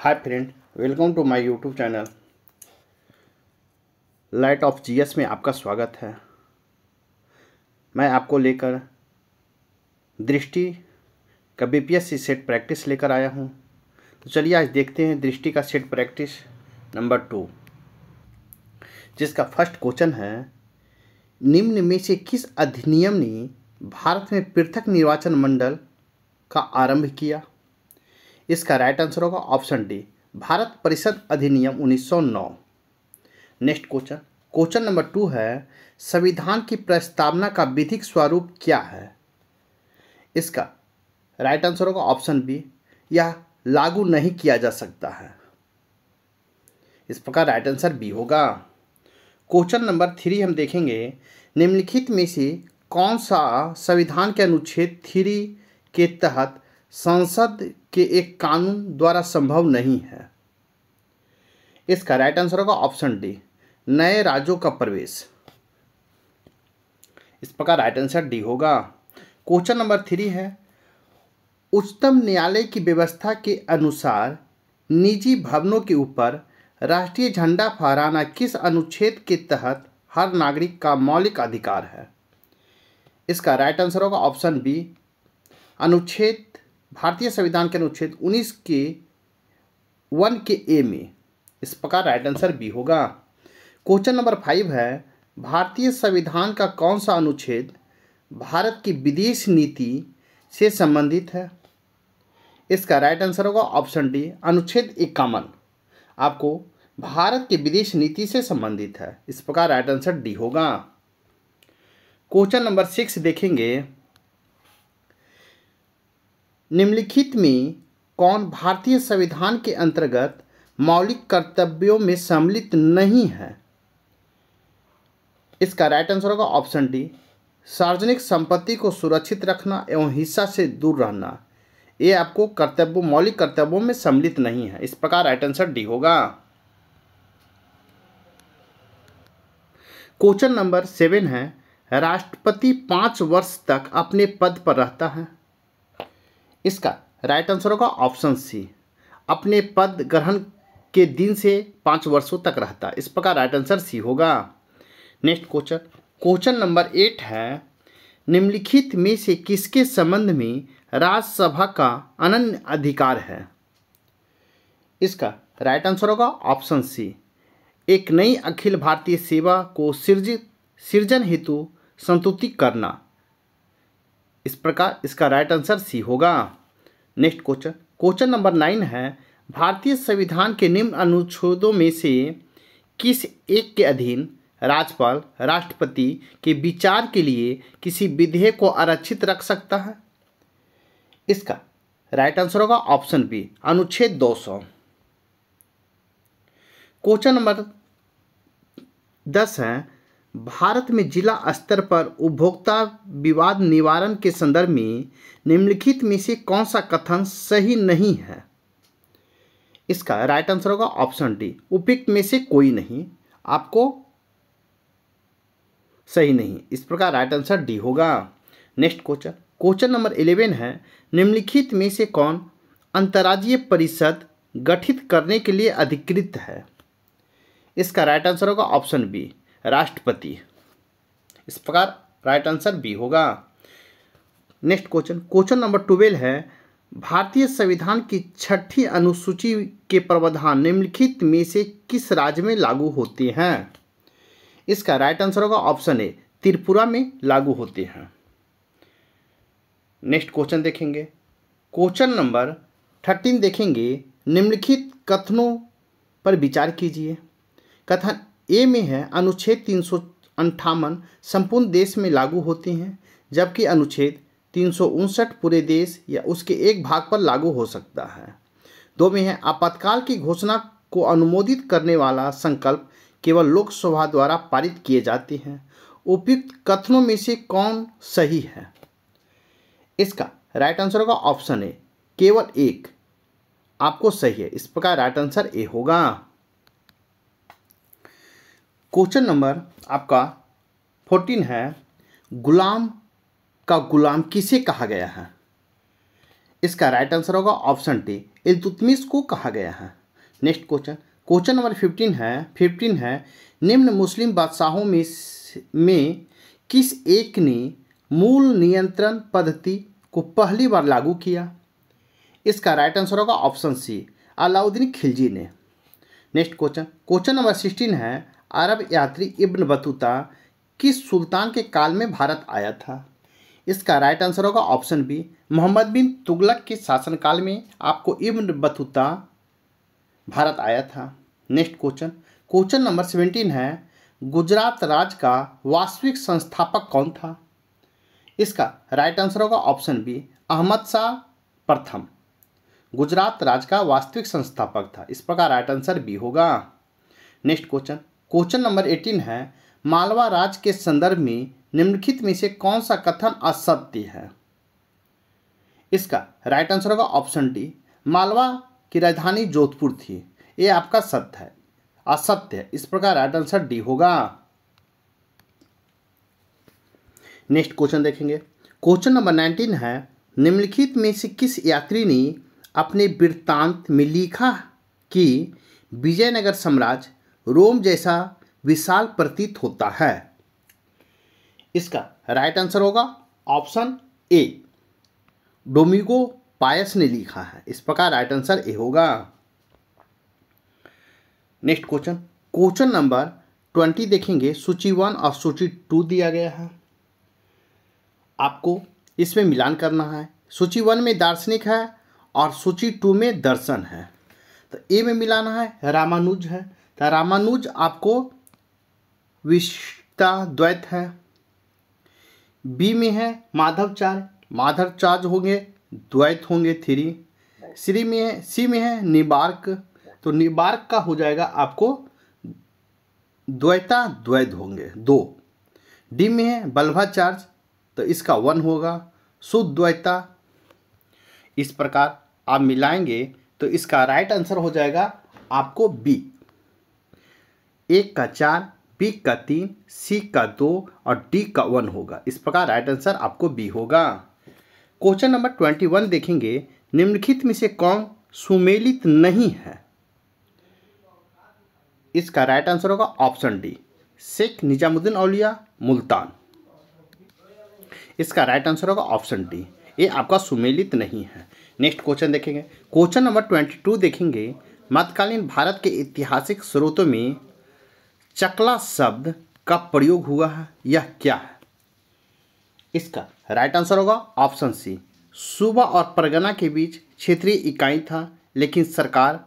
hi friend welcome to my YouTube channel light of GS में आपका स्वागत है मैं आपको लेकर दृष्टि का बीपीएससी सेट प्रैक्टिस लेकर आया हूं तो चलिए आज देखते हैं दृष्टि का सेट प्रैक्टिस नंबर टू जिसका फर्स्ट क्वेश्चन है निम्न में से किस अधिनियम ने भारत में पृथक निर्वाचन मंडल का आरंभ किया इसका राइट आंसर होगा ऑप्शन डी भारत परिषद अधिनियम 1909 next question question number two है संविधान की प्रस्तावना का विधिक स्वरूप क्या है इसका राइट आंसर होगा ऑप्शन बी यह लागू नहीं किया जा सकता है इस प्रकार राइट आंसर बी होगा क्वेश्चन नंबर थ्री हम देखेंगे निम्नलिखित में से कौन सा संविधान के अनुच्छेद थ्री के तहत संसद के एक कानून द्वारा संभव नहीं है इसका राइट आंसर होगा ऑप्शन डी नए राज्यों का प्रवेश इस प्रकार राइट आंसर डी होगा क्वेश्चन नंबर थ्री है उच्चतम न्यायालय की व्यवस्था के अनुसार निजी भवनों के ऊपर राष्ट्रीय झंडा फहराना किस अनुच्छेद के तहत हर नागरिक का मौलिक अधिकार है इसका राइट आंसर होगा ऑप्शन बी अनुच्छेद भारतीय संविधान के अनुच्छेद 19 के वन के ए में इस प्रकार राइट आंसर बी होगा क्वेश्चन नंबर फाइव है भारतीय संविधान का कौन सा अनुच्छेद भारत की विदेश नीति से संबंधित है इसका राइट आंसर होगा ऑप्शन डी अनुच्छेद इक्यावन आपको भारत की विदेश नीति से संबंधित है इस प्रकार राइट आंसर डी होगा क्वेश्चन नंबर सिक्स देखेंगे निम्नलिखित में कौन भारतीय संविधान के अंतर्गत मौलिक कर्तव्यों में सम्मिलित नहीं है इसका राइट आंसर होगा ऑप्शन डी सार्वजनिक संपत्ति को सुरक्षित रखना एवं हिस्सा से दूर रहना ये आपको कर्तव्य मौलिक कर्तव्यों में सम्मिलित नहीं है इस प्रकार राइट आंसर डी होगा क्वेश्चन नंबर सेवन है राष्ट्रपति पांच वर्ष तक अपने पद पर रहता है इसका राइट आंसर होगा ऑप्शन सी अपने पद ग्रहण के दिन से पाँच वर्षों तक रहता इस प्रकार राइट आंसर सी होगा next question question number eight है निम्नलिखित में से किसके संबंध में राज्यसभा का अनन्य अधिकार है इसका राइट आंसर होगा ऑप्शन सी एक नई अखिल भारतीय सेवा को सृजित सृजन हेतु संतुति करना इस प्रकार इसका राइट आंसर सी होगा next question question number nine है भारतीय संविधान के निम्न अनुच्छेदों में से किस एक के अधीन राज्यपाल राष्ट्रपति के विचार के लिए किसी विधेयक को आरक्षित रख सकता है इसका राइट आंसर होगा ऑप्शन बी अनुच्छेद 200 क्वेश्चन नंबर दस है भारत में जिला स्तर पर उपभोक्ता विवाद निवारण के संदर्भ में निम्नलिखित में से कौन सा कथन सही नहीं है इसका राइट आंसर होगा ऑप्शन डी उपयुक्त में से कोई नहीं आपको सही नहीं इस प्रकार राइट आंसर डी होगा next question question number eleven है निम्नलिखित में से कौन अंतर्राज्यीय परिषद गठित करने के लिए अधिकृत है इसका राइट आंसर होगा ऑप्शन बी राष्ट्रपति इस प्रकार राइट आंसर बी होगा next question question number twelve है भारतीय संविधान की छठी अनुसूची के प्रावधान निम्नलिखित में से किस राज्य में लागू होते हैं इसका राइट आंसर होगा ऑप्शन ए त्रिपुरा में लागू होते हैं नेक्स्ट क्वेश्चन देखेंगे क्वेश्चन नंबर थर्टीन देखेंगे निम्नलिखित कथनों पर विचार कीजिए कथन ए में है अनुच्छेद तीन सौ अंठावन संपूर्ण देश में लागू होती हैं जबकि अनुच्छेद तीन सौ उनसठ पूरे देश या उसके एक भाग पर लागू हो सकता है दो में है आपातकाल की घोषणा को अनुमोदित करने वाला संकल्प केवल लोकसभा द्वारा पारित किए जाते हैं उपयुक्त कथनों में से कौन सही है इसका राइट आंसर होगा ऑप्शन ए केवल एक आपको सही है इस प्रकार राइट आंसर ए होगा क्वेश्चन नंबर आपका फोर्टीन है गुलाम का गुलाम किसे कहा गया है इसका राइट आंसर होगा ऑप्शन डी इल्तुतमिश को कहा गया है next question question number fifteen है फिफ्टीन है निम्न मुस्लिम बादशाहों में में किस एक ने मूल नियंत्रण पद्धति को पहली बार लागू किया इसका राइट आंसर होगा ऑप्शन सी अलाउद्दीन खिलजी ने next question question number sixteen है अरब यात्री इब्न बतूता किस सुल्तान के काल में भारत आया था इसका राइट आंसर होगा ऑप्शन बी मोहम्मद बिन तुगलक के शासनकाल में आपको इब्न बतूता भारत आया था next question question number seventeen है गुजरात राज्य का वास्तविक संस्थापक कौन था इसका राइट आंसर होगा ऑप्शन बी अहमद शाह प्रथम गुजरात राज्य का वास्तविक संस्थापक था इस प्रकार राइट आंसर बी होगा next question question number eighteen है मालवा राज के संदर्भ में निम्नलिखित में से कौन सा कथन असत्य है इसका राइट आंसर होगा ऑप्शन डी मालवा की राजधानी जोधपुर थी ये आपका सत्य है असत्य है इस प्रकार राइट आंसर डी होगा नेक्स्ट क्वेश्चन देखेंगे क्वेश्चन नंबर नाइनटीन है निम्नलिखित में से किस यात्री ने अपने वृत्तांत में लिखा कि विजयनगर साम्राज्य रोम जैसा विशाल प्रतीत होता है इसका राइट आंसर होगा ऑप्शन ए डोमिगो पायस ने लिखा है इस प्रकार राइट आंसर ए होगा next question question number twenty देखेंगे सूची वन और सूची टू दिया गया है आपको इसमें मिलान करना है सूची वन में दार्शनिक है और सूची टू में दर्शन है तो ए में मिलाना है रामानुज है रामानुज आपको विशिष्टता द्वैत है बी में है माधव माधव चार्ज होंगे द्वैत होंगे थ्री श्री में है सी में है निबार्क तो निबार्क का हो जाएगा आपको द्वैता द्वैत होंगे दो डी में है चार्ज तो इसका वन होगा शुद्ध द्वैता इस प्रकार आप मिलाएंगे तो इसका राइट आंसर हो जाएगा आपको बी एक का चार बी का तीन सी का दो और डी का वन होगा इस प्रकार राइट आंसर आपको बी होगा क्वेश्चन नंबर ट्वेंटी वन देखेंगे निम्नलिखित में से कौन सुमेलित नहीं है इसका राइट आंसर होगा ऑप्शन डी शेख निजामुद्दीन औलिया मुल्तान इसका राइट आंसर होगा ऑप्शन डी ये आपका सुमेलित नहीं है नेक्स्ट क्वेश्चन देखेंगे क्वेश्चन नंबर ट्वेंटी टू देखेंगे मध्यकालीन भारत के ऐतिहासिक स्रोतों में चकला शब्द का प्रयोग हुआ है यह क्या है इसका राइट आंसर होगा ऑप्शन सी सूबा और परगना के बीच क्षेत्रीय इकाई था लेकिन सरकार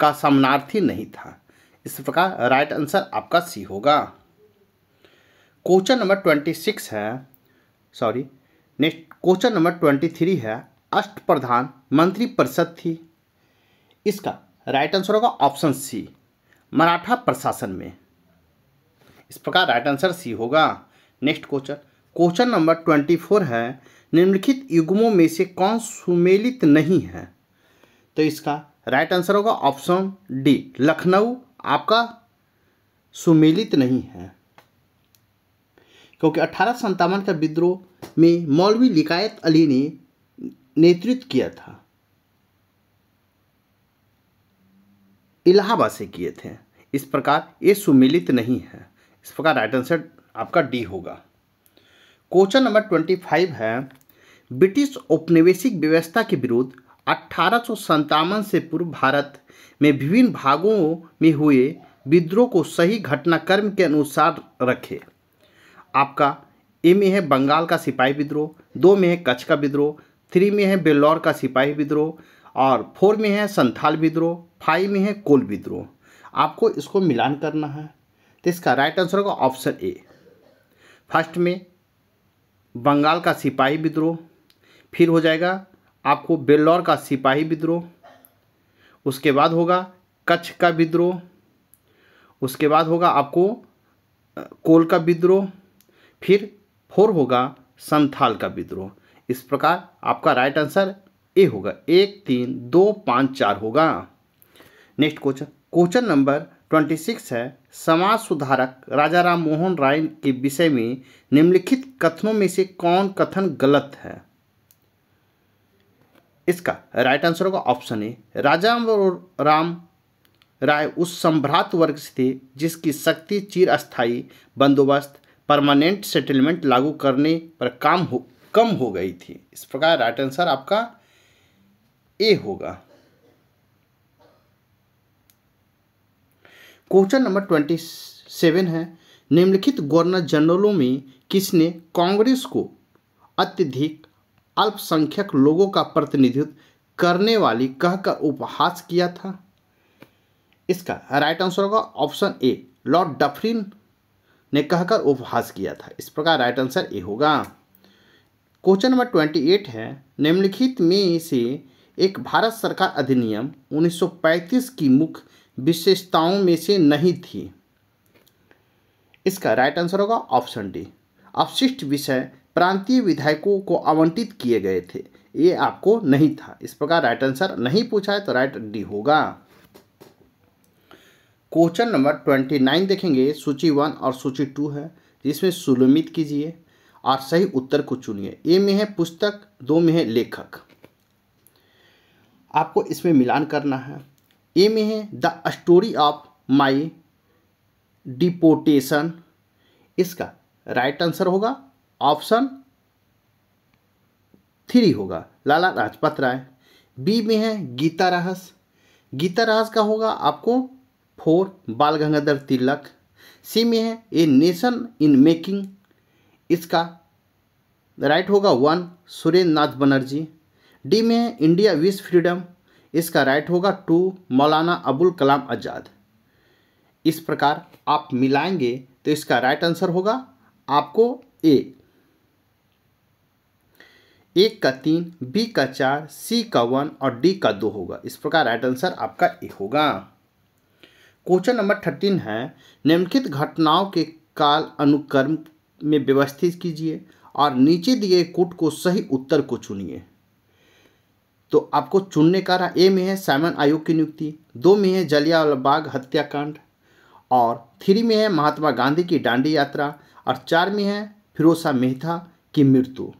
का समानार्थी नहीं था इस प्रकार राइट आंसर आपका सी होगा क्वेश्चन नंबर ट्वेंटी सिक्स है sorry next question number twenty three है अष्ट प्रधान मंत्री परिषद थी इसका राइट आंसर होगा ऑप्शन सी मराठा प्रशासन में इस प्रकार राइट आंसर सी होगा next question question number twenty four है निम्नलिखित युग्मों में से कौन सुमेलित नहीं है तो इसका राइट आंसर होगा ऑप्शन डी लखनऊ आपका सुमेलित नहीं है क्योंकि अठारह संतावन का विद्रोह में मौलवी लिकायत अली ने नेतृत्व किया था इलाहाबाद से किए थे इस प्रकार ये सुमेलित नहीं है इस प्रकार राइट आंसर आपका डी होगा क्वेश्चन नंबर ट्वेंटी फाइव है ब्रिटिश औपनिवेशिक व्यवस्था के विरुद्ध अट्ठारह से पूर्व भारत में विभिन्न भागों में हुए विद्रोह को सही घटनाक्रम के अनुसार रखें आपका ए में है बंगाल का सिपाही विद्रोह दो में है कच्छ का विद्रोह थ्री में है बेल्लौर का सिपाही विद्रोह और फोर में है संथाल विद्रोह फाइव में है कोल विद्रोह आपको इसको मिलान करना है तो इसका राइट आंसर होगा ऑप्शन ए फर्स्ट में बंगाल का सिपाही विद्रोह फिर हो जाएगा आपको बेल्लौर का सिपाही विद्रोह उसके बाद होगा कच्छ का विद्रोह उसके बाद होगा आपको कोल का विद्रोह फिर फोर होगा संथाल का विद्रोह इस प्रकार आपका राइट आंसर ए होगा एक तीन दो पाँच चार होगा next question question number twenty six है समाज सुधारक राजा राम मोहन राय के विषय में निम्नलिखित कथनों में से कौन कथन गलत है इसका राइट आंसर होगा ऑप्शन ए राजा राम राय उस सम्भ्रात वर्ग से थे जिसकी शक्ति अस्थायी बंदोबस्त परमानेंट सेटलमेंट लागू करने पर काम हो कम हो गई थी इस प्रकार राइट आंसर आपका ए होगा क्वेश्चन नंबर ट्वेंटी सेवन है निम्नलिखित गवर्नर जनरलों में किसने कांग्रेस को अत्यधिक अल्पसंख्यक लोगों का प्रतिनिधित्व करने वाली कहकर उपहास किया था इसका राइट आंसर होगा ऑप्शन ए लॉर्ड डफरिन ने कहकर उपहास किया था इस प्रकार राइट आंसर ए होगा क्वेश्चन नंबर ट्वेंटी एट है निम्नलिखित में से एक भारत सरकार अधिनियम 1935 की मुख्य विशेषताओं में से नहीं थी इसका राइट आंसर होगा ऑप्शन डी अवशिष्ट विषय प्रांतीय विधायकों को आवंटित किए गए थे ये आपको नहीं था इस प्रकार राइट आंसर नहीं पूछा है तो राइट डी होगा क्वेश्चन नंबर ट्वेंटी नाइन देखेंगे सूची वन और सूची टू है जिसमें सुलमित कीजिए और सही उत्तर को चुनिए ए में है पुस्तक दो में है लेखक आपको इसमें मिलान करना है ए में है the story of my deportation इसका राइट आंसर होगा ऑप्शन थ्री होगा लाला राजपत राय बी में है गीता रहस गीता रहस्य का होगा आपको फोर बाल गंगाधर तिलक सी में है ए नेशन इन मेकिंग इसका राइट होगा वन सुरेंद्र नाथ बनर्जी डी में है इंडिया विश फ्रीडम इसका राइट होगा टू मौलाना अबुल कलाम आज़ाद इस प्रकार आप मिलाएंगे तो इसका राइट आंसर होगा आपको ए एक का तीन बी का चार सी का वन और डी का दो होगा इस प्रकार राइट आंसर आपका ए होगा क्वेश्चन नंबर थर्टीन है निम्नलिखित घटनाओं के काल अनुक्रम में व्यवस्थित कीजिए और नीचे दिए कुट को सही उत्तर को चुनिए तो आपको चुनने का रहा ए में है साइमन आयोग की नियुक्ति दो में है जलियावाला हत्याकांड और थ्री में है महात्मा गांधी की डांडी यात्रा और चार में है फिरोसा मेहता की मृत्यु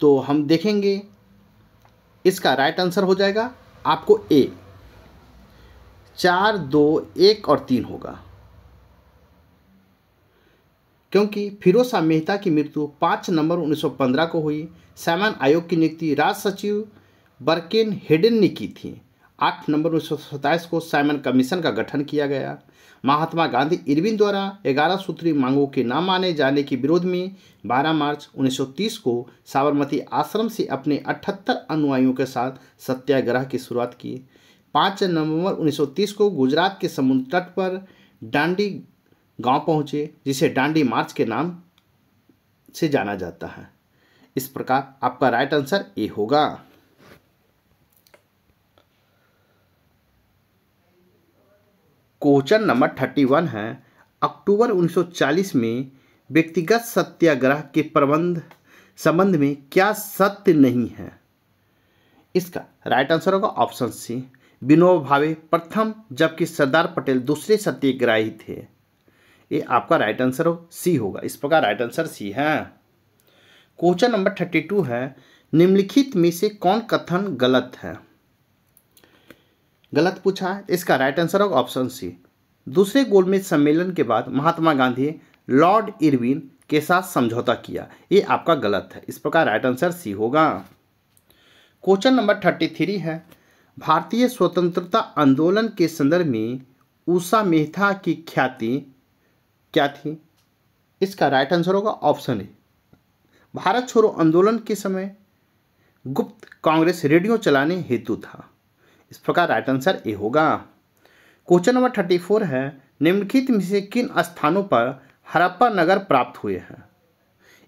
तो हम देखेंगे इसका राइट आंसर हो जाएगा आपको ए चार दो एक और तीन होगा क्योंकि फिरोसा मेहता की मृत्यु पाँच नवंबर 1915 को हुई सामान आयोग की नियुक्ति राज सचिव बर्किन हेडन ने की थी आठ नवंबर उन्नीस को साइमन कमीशन का गठन किया गया महात्मा गांधी इरविन द्वारा ग्यारह सूत्री मांगों के न माने जाने के विरोध में 12 मार्च 1930 को साबरमती आश्रम से अपने 78 अनुयायियों के साथ सत्याग्रह की शुरुआत की 5 नवंबर 1930 को गुजरात के समुद्र तट पर डांडी गांव पहुंचे जिसे डांडी मार्च के नाम से जाना जाता है इस प्रकार आपका राइट आंसर ए होगा क्वेश्चन नंबर थर्टी वन है अक्टूबर 1940 में व्यक्तिगत सत्याग्रह के प्रबंध संबंध में क्या सत्य नहीं है इसका राइट आंसर होगा ऑप्शन सी विनोबा भावे प्रथम जबकि सरदार पटेल दूसरे सत्याग्रही थे ये आपका राइट आंसर हो सी होगा इस प्रकार राइट आंसर सी है क्वेश्चन नंबर थर्टी टू है निम्नलिखित में से कौन कथन गलत है गलत पूछा है इसका राइट आंसर होगा ऑप्शन सी दूसरे गोलमेज सम्मेलन के बाद महात्मा गांधी लॉर्ड इरविन के साथ समझौता किया ये आपका गलत है इस प्रकार राइट आंसर सी होगा क्वेश्चन नंबर थर्टी थ्री है भारतीय स्वतंत्रता आंदोलन के संदर्भ में उषा मेहता की ख्याति क्या थी इसका राइट आंसर होगा ऑप्शन ए भारत छोड़ो आंदोलन के समय गुप्त कांग्रेस रेडियो चलाने हेतु था इस प्रकार राइट आंसर ए होगा क्वेश्चन नंबर थर्टी फोर है निम्नलिखित में से किन स्थानों पर हरप्पा नगर प्राप्त हुए हैं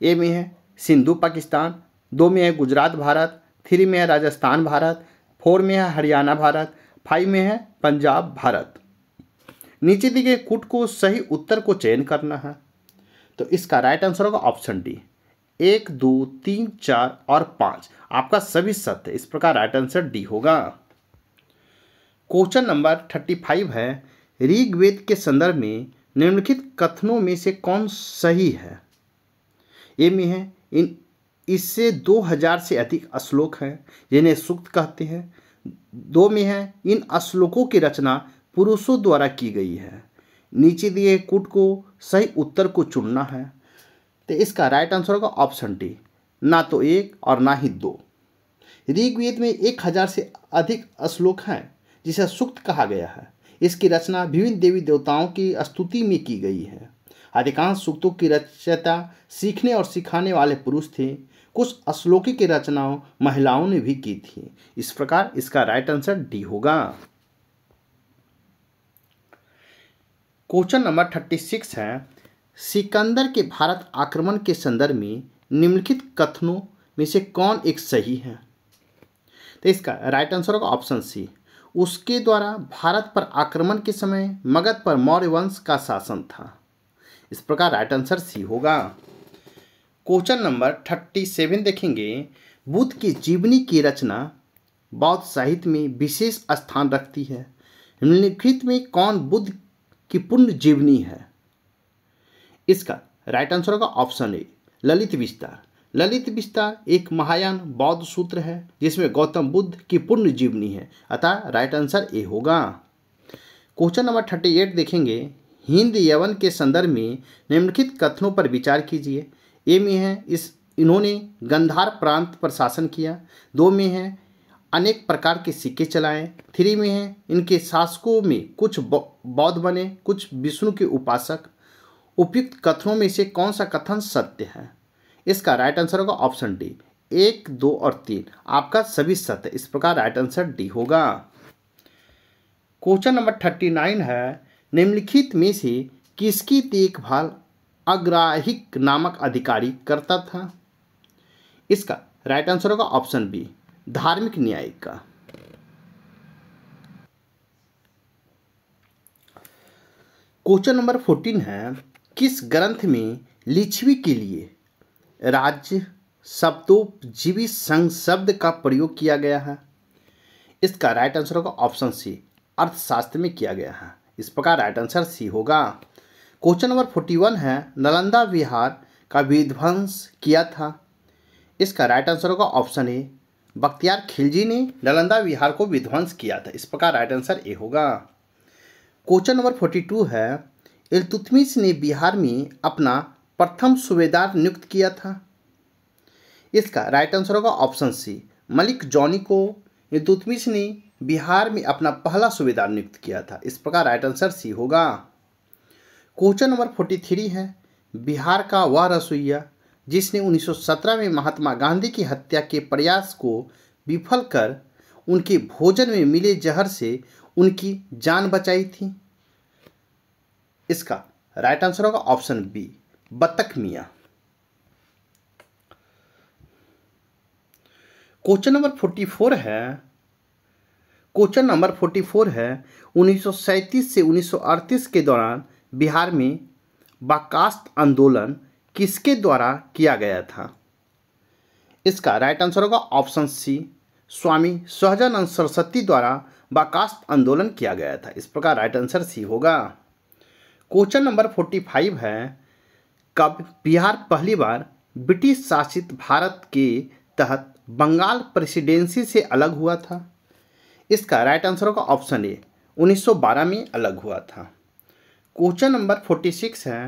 ए में है सिंधु पाकिस्तान दो में है गुजरात भारत थ्री में है राजस्थान भारत फोर में है हरियाणा भारत फाइव में है पंजाब भारत नीचे दिए कुट कूट को सही उत्तर को चयन करना है तो इसका राइट आंसर होगा ऑप्शन डी एक दो तीन चार और पांच आपका सभी सत्य इस प्रकार राइट आंसर डी होगा क्वेश्चन नंबर थर्टी फाइव है ऋग्वेद के संदर्भ में निम्नलिखित कथनों में से कौन सही है ये में है इन इससे दो हजार से अधिक श्लोक हैं जिन्हें सूक्त कहते हैं दो में है इन श्लोकों की रचना पुरुषों द्वारा की गई है नीचे दिए कुट को सही उत्तर को चुनना है तो इसका राइट आंसर होगा ऑप्शन डी ना तो एक और ना ही दो ऋग्वेद में एक हजार से अधिक श्लोक हैं जिसे सूक्त कहा गया है इसकी रचना विभिन्न देवी देवताओं की स्तुति में की गई है अधिकांश सूक्तों की रचयता सीखने और सिखाने वाले पुरुष थे कुछ श्लोकी की रचनाओं महिलाओं ने भी की थी इस प्रकार इसका राइट आंसर डी होगा क्वेश्चन नंबर थर्टी सिक्स है सिकंदर के भारत आक्रमण के संदर्भ में निम्नलिखित कथनों में से कौन एक सही है तो इसका राइट आंसर होगा ऑप्शन सी उसके द्वारा भारत पर आक्रमण के समय मगध पर मौर्य वंश का शासन था इस प्रकार राइट आंसर सी होगा क्वेश्चन नंबर थर्टी सेवन देखेंगे बुद्ध की जीवनी की रचना बौद्ध साहित्य में विशेष स्थान रखती है निम्नलिखित में कौन बुद्ध की पूर्ण जीवनी है इसका राइट आंसर होगा ऑप्शन ए ललित विस्तार ललित विस्तार एक महायान बौद्ध सूत्र है जिसमें गौतम बुद्ध की पुण्य जीवनी है अतः राइट आंसर ए होगा क्वेश्चन नंबर थर्टी एट देखेंगे हिंद यवन के संदर्भ में निम्नलिखित कथनों पर विचार कीजिए ए में है इस इन्होंने गंधार प्रांत पर शासन किया दो में है अनेक प्रकार के सिक्के चलाए थ्री में है इनके शासकों में कुछ बौद्ध बने कुछ विष्णु के उपासक उपयुक्त कथनों में से कौन सा कथन सत्य है इसका राइट आंसर होगा ऑप्शन डी एक दो और तीन आपका सभी सत्य इस प्रकार राइट आंसर डी होगा क्वेश्चन नंबर थर्टी नाइन है निम्नलिखित में से किसकी देखभाल अग्राहिक नामक अधिकारी करता था इसका राइट आंसर होगा ऑप्शन बी धार्मिक न्याय का क्वेश्चन नंबर फोर्टीन है किस ग्रंथ में लिच्छवी के लिए राज्य शब्दोपजीवी संघ शब्द का प्रयोग किया गया है इसका राइट आंसर होगा ऑप्शन सी अर्थशास्त्र में किया गया है इस प्रकार राइट आंसर सी होगा क्वेश्चन नंबर फोर्टी वन है नालंदा विहार का विध्वंस किया था इसका राइट आंसर होगा ऑप्शन ए बख्तियार खिलजी ने नालंदा विहार को विध्वंस किया था इस प्रकार राइट आंसर ए होगा क्वेश्चन नंबर फोर्टी टू है इलतुतमिश ने बिहार में अपना प्रथम सूबेदार नियुक्त किया था इसका राइट आंसर होगा ऑप्शन सी मलिक जॉनी को इल्तुतमिश ने बिहार में अपना पहला सूबेदार नियुक्त किया था इस प्रकार राइट आंसर सी होगा क्वेश्चन नंबर फोर्टी थ्री है बिहार का वह रसोईया जिसने 1917 में महात्मा गांधी की हत्या के प्रयास को विफल कर उनके भोजन में मिले जहर से उनकी जान बचाई थी इसका राइट आंसर होगा option B Batak Miyan question number forty four है क्वेश्चन नंबर फोर्टी फोर है उन्नीस से उन्नीस के दौरान बिहार में बाकास्त आंदोलन किसके द्वारा किया गया था इसका राइट आंसर होगा ऑप्शन सी स्वामी सहजानंद सरस्वती द्वारा बाकास्त आंदोलन किया गया था इस प्रकार राइट आंसर सी होगा क्वेश्चन नंबर फोर्टी फाइव है कब बिहार पहली बार ब्रिटिश शासित भारत के तहत बंगाल प्रेसिडेंसी से अलग हुआ था इसका राइट आंसर होगा ऑप्शन ए 1912 में अलग हुआ था क्वेश्चन नंबर 46 है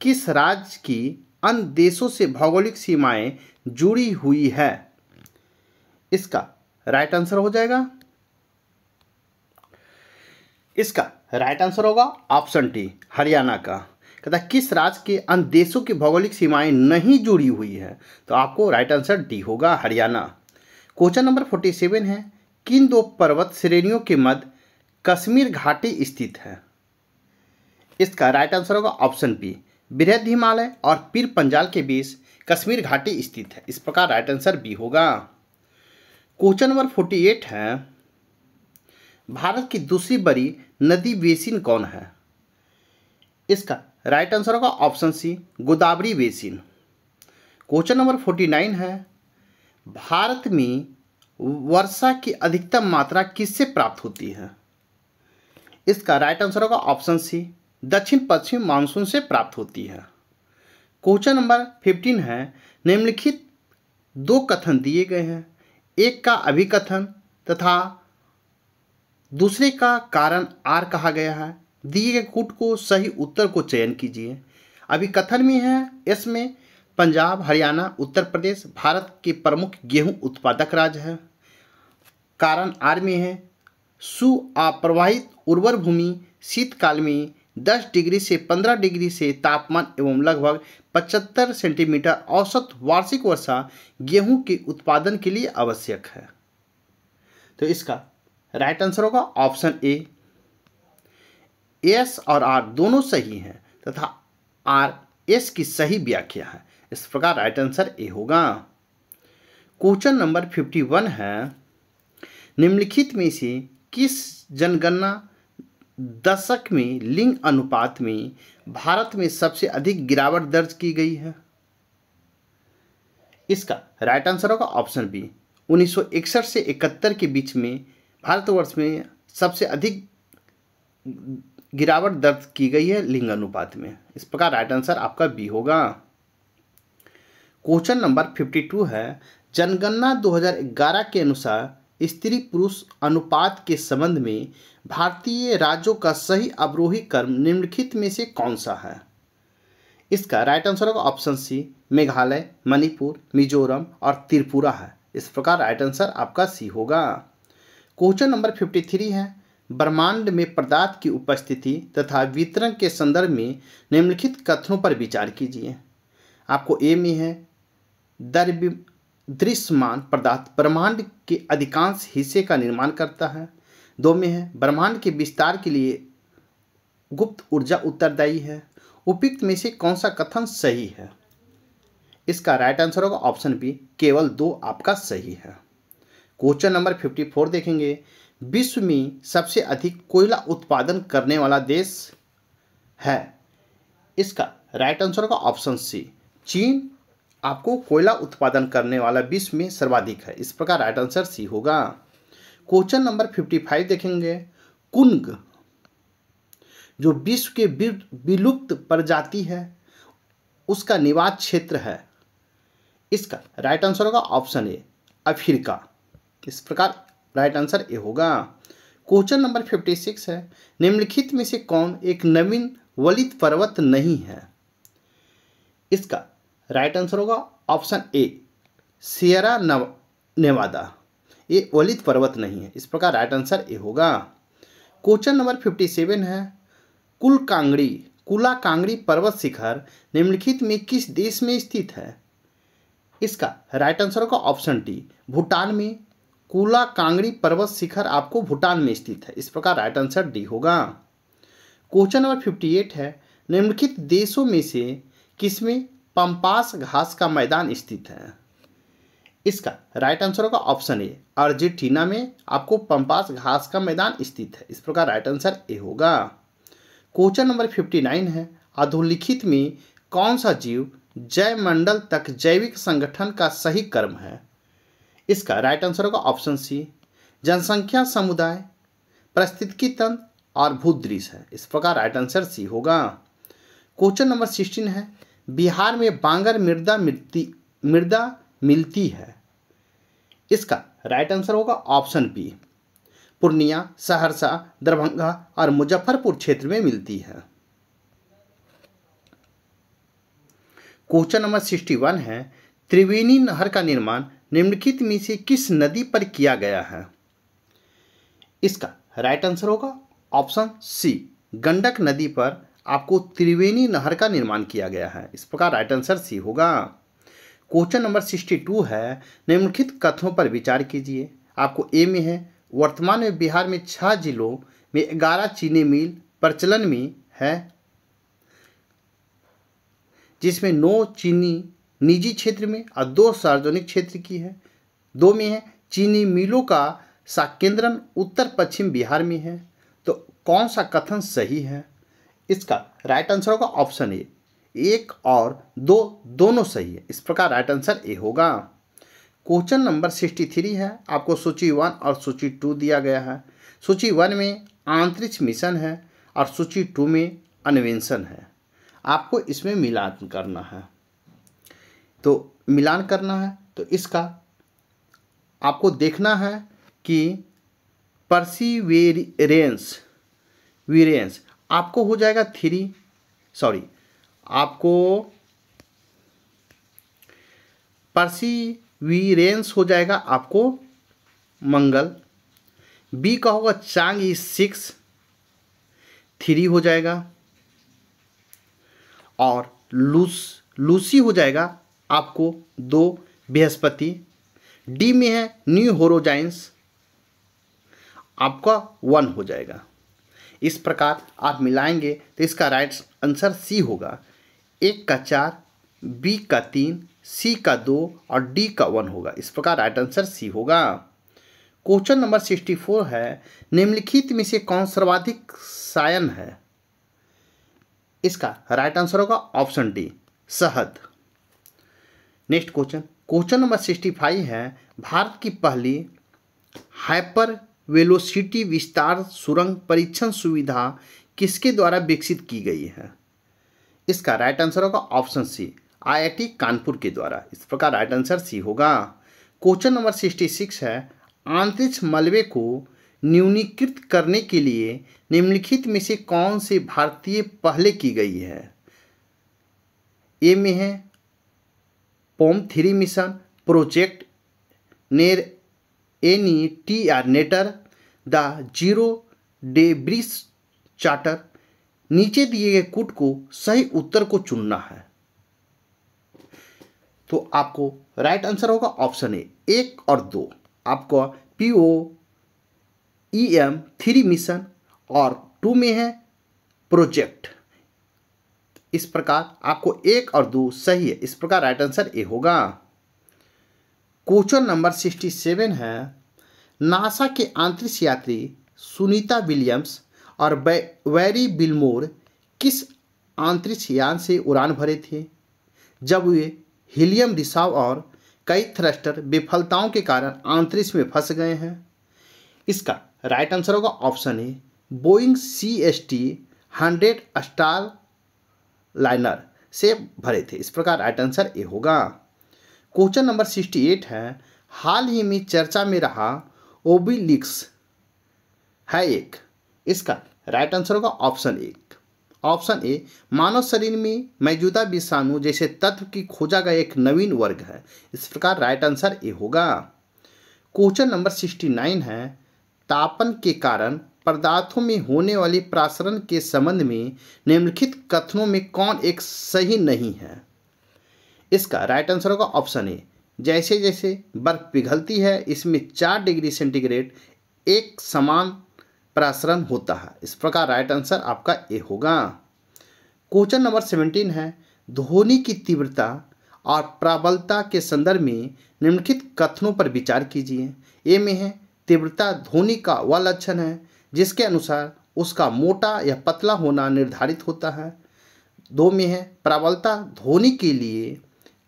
किस राज्य की अन्य देशों से भौगोलिक सीमाएं जुड़ी हुई है इसका राइट आंसर हो जाएगा इसका राइट आंसर होगा ऑप्शन टी हरियाणा का कहता किस राज्य के अन्य देशों की भौगोलिक सीमाएं नहीं जुड़ी हुई है तो आपको राइट आंसर डी होगा Haryana question number forty seven है किन दो पर्वत श्रेणियों के मध्य कश्मीर घाटी स्थित है इसका राइट आंसर होगा ऑप्शन बी बृहद हिमालय और पीर पंजाल के बीच कश्मीर घाटी स्थित है इस प्रकार राइट आंसर बी होगा क्वेश्चन नंबर फोर्टी एट है भारत की दूसरी बड़ी नदी बेसिन कौन है इसका राइट आंसर होगा option C Godavari basin question number forty nine है भारत में वर्षा की अधिकतम मात्रा किससे प्राप्त होती है इसका राइट आंसर होगा ऑप्शन सी दक्षिण पश्चिम मानसून से प्राप्त होती है क्वेश्चन नंबर फिफ्टीन है निम्नलिखित दो कथन दिए गए हैं एक का अभिकथन तथा दूसरे का कारण आर कहा गया है दिए गए कूट को सही उत्तर को चयन कीजिए अभी कथन में है इसमें पंजाब हरियाणा उत्तर प्रदेश भारत के प्रमुख गेहूं उत्पादक राज्य है कारण आर में है सुअप्रवाहित उर्वर भूमि शीतकाल में 10 डिग्री से 15 डिग्री से तापमान एवं लगभग 75 सेंटीमीटर औसत वार्षिक वर्षा गेहूं के उत्पादन के लिए आवश्यक है तो इसका राइट आंसर होगा ऑप्शन ए एस और आर दोनों सही हैं तथा आर एस की सही व्याख्या है इस प्रकार राइट आंसर ए होगा क्वेश्चन नंबर फिफ्टी वन है निम्नलिखित में से किस जनगणना दशक में लिंग अनुपात में भारत में सबसे अधिक गिरावट दर्ज की गई है इसका राइट आंसर होगा ऑप्शन बी 1961 से 71 के बीच में भारतवर्ष में सबसे अधिक गिरावट दर्ज की गई है लिंग अनुपात में इस प्रकार राइट आंसर आपका बी होगा क्वेश्चन नंबर 52 है जनगणना 2011 के अनुसार स्त्री पुरुष अनुपात के संबंध में भारतीय राज्यों का सही अवरोही कर्म निम्नलिखित में से कौन सा है इसका राइट आंसर होगा ऑप्शन सी मेघालय मणिपुर मिजोरम और त्रिपुरा है इस प्रकार राइट आंसर आपका सी होगा क्वेश्चन नंबर फिफ्टी थ्री है ब्रह्मांड में पदार्थ की उपस्थिति तथा वितरण के संदर्भ में निम्नलिखित कथनों पर विचार कीजिए आपको ए में है द्रव्य दृश्यमान पदार्थ ब्रह्मांड के अधिकांश हिस्से का निर्माण करता है दो में है ब्रह्मांड के विस्तार के लिए गुप्त ऊर्जा उत्तरदायी है उपयुक्त में से कौन सा कथन सही है इसका राइट आंसर होगा ऑप्शन बी केवल दो आपका सही है क्वेश्चन नंबर फिफ्टी फोर देखेंगे विश्व में सबसे अधिक कोयला उत्पादन करने वाला देश है इसका राइट आंसर का ऑप्शन सी चीन आपको कोयला उत्पादन करने वाला विश्व में सर्वाधिक है इस प्रकार राइट आंसर सी होगा क्वेश्चन नंबर फिफ्टी फाइव देखेंगे कुंग जो विश्व के विलुप्त प्रजाति है उसका निवास क्षेत्र है इसका राइट आंसर होगा ऑप्शन ए अफ्रीका किस प्रकार राइट आंसर ए होगा क्वेश्चन नंबर फिफ्टी सिक्स है निम्नलिखित में से कौन एक नवीन वलित पर्वत नहीं है इसका राइट आंसर होगा ऑप्शन ए सियरा नव नेवादा ये वलित पर्वत नहीं है इस प्रकार राइट आंसर ए होगा क्वेश्चन नंबर फिफ्टी सेवन है कुल कांगड़ी कुला कांगड़ी पर्वत शिखर निम्नलिखित में किस देश में स्थित है इसका राइट आंसर होगा ऑप्शन डी भूटान में कूला कांगड़ी पर्वत शिखर आपको भूटान में स्थित है इस प्रकार राइट आंसर डी होगा क्वेश्चन नंबर फिफ्टी एट है निम्नलिखित देशों में से किसमें पंपास घास का मैदान स्थित है इसका राइट आंसर होगा ऑप्शन ए अर्जेंटीना में आपको पंपास घास का मैदान स्थित है इस प्रकार राइट आंसर ए होगा क्वेश्चन नंबर फिफ्टी नाइन है अधोलिखित में कौन सा जीव जयमंडल तक जैविक संगठन का सही कर्म है इसका राइट आंसर होगा ऑप्शन सी जनसंख्या समुदाय परिस्थितिकी तंत्र और भूदृश है इस प्रकार राइट आंसर सी होगा क्वेश्चन नंबर सिक्सटीन है बिहार में बांगर मृदा मिलती मृदा मिलती है इसका राइट आंसर होगा ऑप्शन बी पूर्णिया सहरसा दरभंगा और मुजफ्फरपुर क्षेत्र में मिलती है क्वेश्चन नंबर सिक्सटी वन है त्रिवेणी नहर का निर्माण निम्नलिखित में से किस नदी पर किया गया है इसका राइट आंसर होगा ऑप्शन सी गंडक नदी पर आपको त्रिवेणी नहर का निर्माण किया गया है इस प्रकार राइट आंसर सी होगा क्वेश्चन नंबर सिक्सटी टू है निम्नलिखित कथनों पर विचार कीजिए आपको ए में है वर्तमान में बिहार में छह जिलों में ग्यारह चीनी मिल प्रचलन में है जिसमें नौ चीनी निजी क्षेत्र में और दो सार्वजनिक क्षेत्र की है दो में है चीनी मिलों का केंद्रन उत्तर पश्चिम बिहार में है तो कौन सा कथन सही है इसका राइट आंसर होगा ऑप्शन ए एक और दो दोनों सही है इस प्रकार राइट आंसर ए होगा क्वेश्चन नंबर सिक्सटी थ्री है आपको सूची वन और सूची टू दिया गया है सूची वन में आंतरिक्ष मिशन है और सूची टू में अन्वेंशन है आपको इसमें मिलान करना है तो मिलान करना है तो इसका आपको देखना है कि परसिवेरेंस वीरेंस आपको हो जाएगा थ्री सॉरी आपको परसिवीरेंस हो जाएगा आपको मंगल बी का होगा चांग इज सिक्स थ्री हो जाएगा और लूस लूसी हो जाएगा आपको दो बृहस्पति डी में है न्यू होरोजाइंस आपका वन हो जाएगा इस प्रकार आप मिलाएंगे तो इसका राइट आंसर सी होगा एक का चार बी का तीन सी का दो और डी का वन होगा इस प्रकार राइट आंसर सी होगा क्वेश्चन नंबर सिक्सटी फोर है निम्नलिखित में से कौन सर्वाधिक सायन है इसका राइट आंसर होगा ऑप्शन डी शहद next question question number sixty five है भारत की पहली हाइपर वेलोसिटी विस्तार सुरंग परीक्षण सुविधा किसके द्वारा विकसित की गई है इसका राइट आंसर होगा ऑप्शन सी आईआईटी कानपुर के द्वारा इस प्रकार राइट आंसर सी होगा क्वेश्चन नंबर सिक्सटी सिक्स है आंतरिक्ष मलबे को न्यूनीकृत करने के लिए निम्नलिखित में से कौन से भारतीय पहले की गई है ए में है ओम थ्री मिशन प्रोजेक्ट नेर एनी टी आर नेटर द जीरो डेब्रिस चार्टर नीचे दिए गए कूट को सही उत्तर को चुनना है तो आपको राइट आंसर होगा ऑप्शन ए एक और दो आपको P O E M three mission और टू में है प्रोजेक्ट इस प्रकार आपको एक और दो सही है इस प्रकार राइट आंसर ए होगा क्वेश्चन नंबर सिक्सटी सेवन है नासा के अंतरिक्ष यात्री सुनीता विलियम्स और वैरी बिलमोर किस अंतरिक्ष यान से उड़ान भरे थे जब वे हीलियम रिसाव और कई थ्रस्टर विफलताओं के कारण अंतरिक्ष में फंस गए हैं इसका राइट आंसर होगा option A Boeing C S T hundred Starliner से भरे थे इस प्रकार राइट आंसर ए होगा क्वेश्चन नंबर सिक्सटी एट है हाल ही में चर्चा में रहा ओबिलिक्स है एक इसका राइट आंसर होगा ऑप्शन एक ऑप्शन ए मानव शरीर में मौजूदा विषाणु जैसे तत्व की खोजा गया एक नवीन वर्ग है इस प्रकार राइट आंसर ए होगा क्वेश्चन नंबर सिक्सटी नाइन है तापन के कारण पदार्थों में होने वाले प्रासरण के संबंध में निम्नलिखित कथनों में कौन एक सही नहीं है इसका राइट आंसर होगा ऑप्शन ए जैसे जैसे बर्फ पिघलती है इसमें चार डिग्री सेंटीग्रेड एक समान प्रासरण होता है इस प्रकार राइट आंसर आपका ए होगा क्वेश्चन नंबर सेवेंटीन है ध्वनि की तीव्रता और प्रबलता के संदर्भ में निम्नलिखित कथनों पर विचार कीजिए ए में है तीव्रता ध्वनि का वह लक्षण है जिसके अनुसार उसका मोटा या पतला होना निर्धारित होता है दो में है प्रबलता ध्वनि के लिए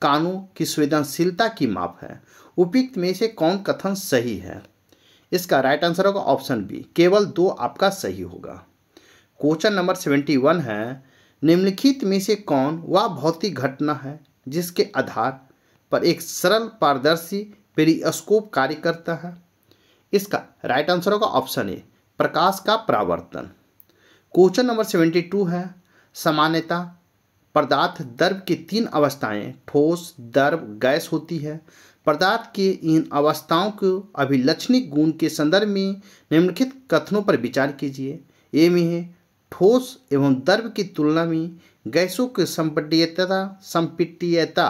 कानों की संवेदनशीलता की माप है उपयुक्त में से कौन कथन सही है इसका राइट आंसर होगा ऑप्शन बी केवल दो आपका सही होगा क्वेश्चन नंबर सेवेंटी वन है निम्नलिखित में से कौन वह भौतिक घटना है जिसके आधार पर एक सरल पारदर्शी पेरिस्कोप कार्य करता है इसका राइट आंसर होगा ऑप्शन ए प्रकाश का प्रावर्तन क्वेश्चन नंबर सेवेंटी टू है सामान्यता पदार्थ दर्व की तीन अवस्थाएं ठोस दर्व गैस होती है पदार्थ के इन अवस्थाओं को अभिलक्षणिक गुण के संदर्भ में निम्नलिखित कथनों पर विचार कीजिए ये में है ठोस एवं द्रव की तुलना में गैसों की संपटीयता संपीटीयता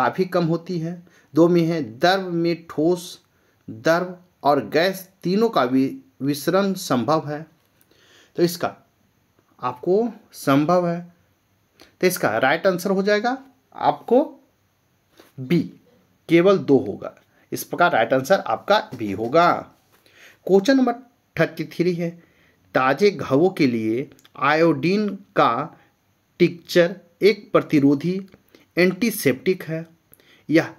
काफ़ी कम होती है दो में है द्रव में ठोस द्रव और गैस तीनों का भी विसरण संभव है तो इसका आपको संभव है तो इसका राइट आंसर हो जाएगा आपको बी केवल दो होगा इस प्रकार राइट आंसर आपका बी होगा क्वेश्चन नंबर थर्टी थ्री है ताजे घावों के लिए आयोडीन का टिक्चर एक प्रतिरोधी एंटीसेप्टिक है यह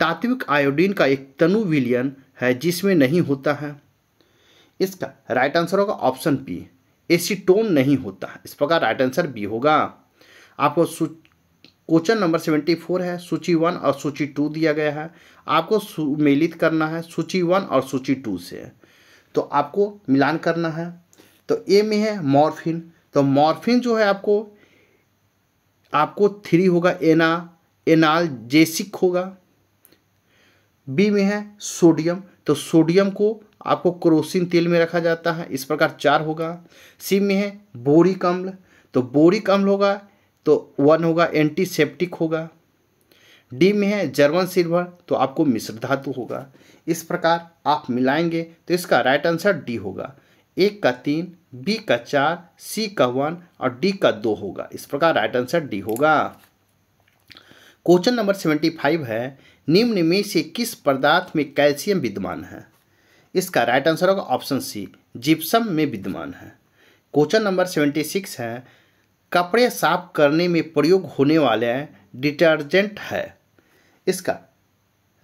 तात्विक आयोडीन का एक तनु विलियन है जिसमें नहीं होता है इसका राइट आंसर होगा ऑप्शन बी एसीटोन नहीं होता इस प्रकार राइट आंसर बी होगा आपको क्वेश्चन नंबर सेवेंटी फोर है सूची वन और सूची टू दिया गया है आपको सुमेलित करना है सूची वन और सूची टू से तो आपको मिलान करना है तो ए में है मॉर्फिन तो मॉर्फिन जो है आपको आपको थ्री होगा एना एनाल जेसिक होगा बी में है सोडियम तो सोडियम को आपको क्रोसिन तेल में रखा जाता है इस प्रकार चार होगा सी में है बोरिक अम्ल तो बोरिक अम्ल होगा तो वन होगा एंटीसेप्टिक होगा डी में है जर्मन सिल्वर तो आपको मिश्र धातु होगा इस प्रकार आप मिलाएंगे तो इसका राइट आंसर डी होगा एक का तीन बी का चार सी का वन और डी का दो होगा इस प्रकार राइट आंसर डी होगा क्वेश्चन नंबर सेवेंटी फाइव है निम्न में से किस पदार्थ में कैल्शियम विद्यमान है इसका राइट आंसर होगा ऑप्शन सी जिप्सम में विद्यमान है क्वेश्चन नंबर सेवेंटी सिक्स है कपड़े साफ करने में प्रयोग होने वाले डिटर्जेंट है इसका